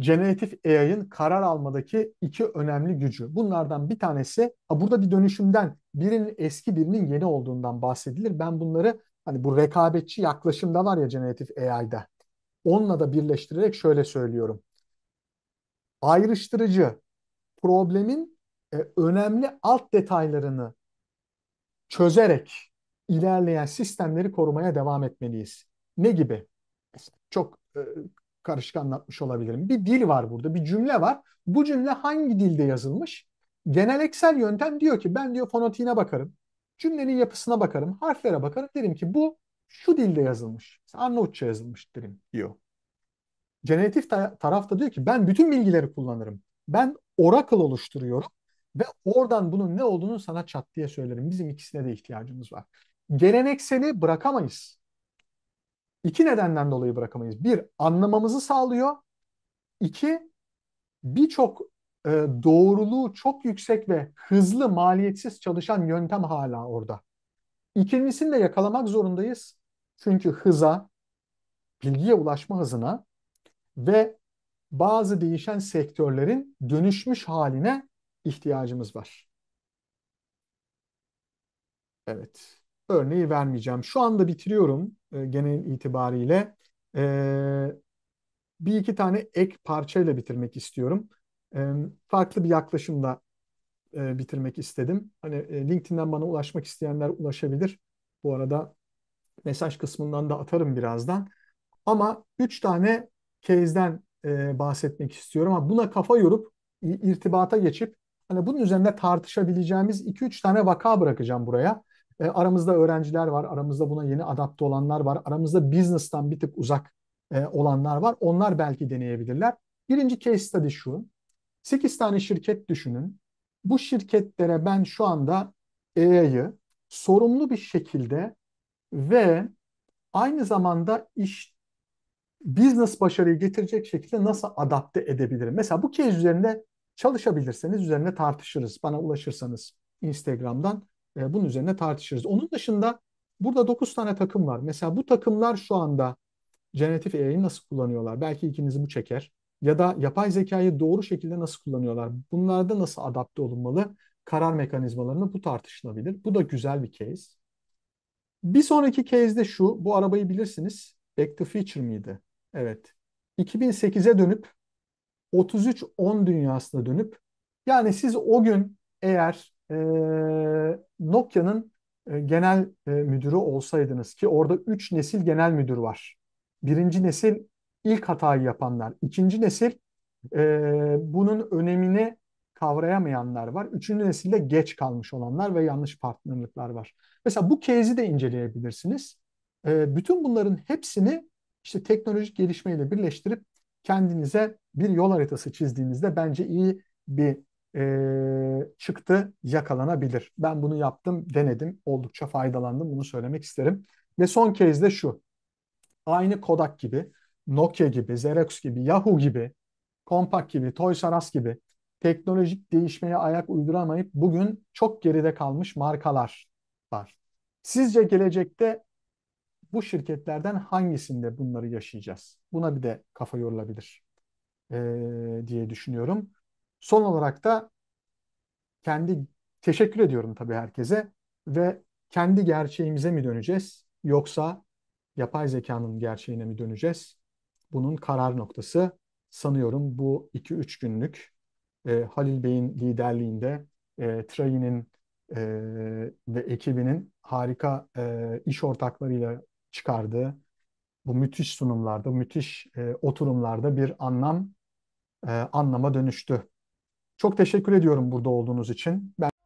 generatif AI'ın karar almadaki iki önemli gücü. Bunlardan bir tanesi burada bir dönüşümden birinin eski birinin yeni olduğundan bahsedilir. Ben bunları hani bu rekabetçi yaklaşımda var ya generatif AI'da. Onunla da birleştirerek şöyle söylüyorum. Ayrıştırıcı problemin e, önemli alt detaylarını çözerek ilerleyen sistemleri korumaya devam etmeliyiz. Ne gibi? Çok e, karışık anlatmış olabilirim. Bir dil var burada, bir cümle var. Bu cümle hangi dilde yazılmış? Geneleksel yöntem diyor ki ben diyor fonotiğine bakarım. Cümlenin yapısına bakarım, harflere bakarım. Derim ki bu şu dilde yazılmış. Arnavutça yazılmış derim diyor. Generatif ta- tarafta diyor ki ben bütün bilgileri kullanırım. Ben oracle oluşturuyorum ve oradan bunun ne olduğunu sana çat diye söylerim. Bizim ikisine de ihtiyacımız var. Gelenekseli bırakamayız. İki nedenden dolayı bırakamayız. Bir, anlamamızı sağlıyor. İki, birçok e, doğruluğu çok yüksek ve hızlı, maliyetsiz çalışan yöntem hala orada. İkincisini de yakalamak zorundayız. Çünkü hıza, bilgiye ulaşma hızına ve bazı değişen sektörlerin dönüşmüş haline ihtiyacımız var. Evet örneği vermeyeceğim. Şu anda bitiriyorum e, genel itibariyle. E, bir iki tane ek parçayla bitirmek istiyorum. E, farklı bir yaklaşımda e, bitirmek istedim. Hani e, LinkedIn'den bana ulaşmak isteyenler ulaşabilir. Bu arada mesaj kısmından da atarım birazdan. Ama üç tane case'den e, bahsetmek istiyorum. Ama buna kafa yorup irtibata geçip hani bunun üzerinde tartışabileceğimiz 2-3 tane vaka bırakacağım buraya. E, aramızda öğrenciler var, aramızda buna yeni adapte olanlar var, aramızda business'tan bir tık uzak e, olanlar var. Onlar belki deneyebilirler. Birinci case study şu. 8 tane şirket düşünün. Bu şirketlere ben şu anda AI'yı sorumlu bir şekilde ve aynı zamanda iş business başarıyı getirecek şekilde nasıl adapte edebilirim? Mesela bu case üzerinde çalışabilirseniz üzerine tartışırız. Bana ulaşırsanız Instagram'dan e, bunun üzerine tartışırız. Onun dışında burada 9 tane takım var. Mesela bu takımlar şu anda generatif AI'yi nasıl kullanıyorlar? Belki ikinizi bu çeker. Ya da yapay zekayı doğru şekilde nasıl kullanıyorlar? Bunlarda nasıl adapte olunmalı? Karar mekanizmalarını bu tartışılabilir. Bu da güzel bir case. Bir sonraki case de şu. Bu arabayı bilirsiniz. Back to Future miydi? Evet. 2008'e dönüp 33-10 dünyasına dönüp yani siz o gün eğer e, Nokia'nın e, genel e, müdürü olsaydınız ki orada 3 nesil genel müdür var. Birinci nesil ilk hatayı yapanlar. ikinci nesil e, bunun önemini kavrayamayanlar var. Üçüncü nesilde geç kalmış olanlar ve yanlış partnerlikler var. Mesela bu case'i de inceleyebilirsiniz. E, bütün bunların hepsini işte teknolojik gelişmeyle birleştirip kendinize bir yol haritası çizdiğinizde bence iyi bir e, çıktı yakalanabilir. Ben bunu yaptım, denedim, oldukça faydalandım. Bunu söylemek isterim. Ve son kez de şu. Aynı Kodak gibi, Nokia gibi, Xerox gibi, Yahoo gibi, Compaq gibi, Toys R Us gibi teknolojik değişmeye ayak uyduramayıp bugün çok geride kalmış markalar var. Sizce gelecekte bu şirketlerden hangisinde bunları yaşayacağız? Buna bir de kafa yorulabilir e, diye düşünüyorum. Son olarak da kendi teşekkür ediyorum tabii herkese ve kendi gerçeğimize mi döneceğiz yoksa yapay zekanın gerçeğine mi döneceğiz? Bunun karar noktası sanıyorum bu 2-3 günlük e, Halil Bey'in liderliğinde e, Tray'nin e, ve ekibinin harika e, iş ortaklarıyla çıkardığı bu müthiş sunumlarda, müthiş e, oturumlarda bir anlam e, anlama dönüştü. Çok teşekkür ediyorum burada olduğunuz için. Ben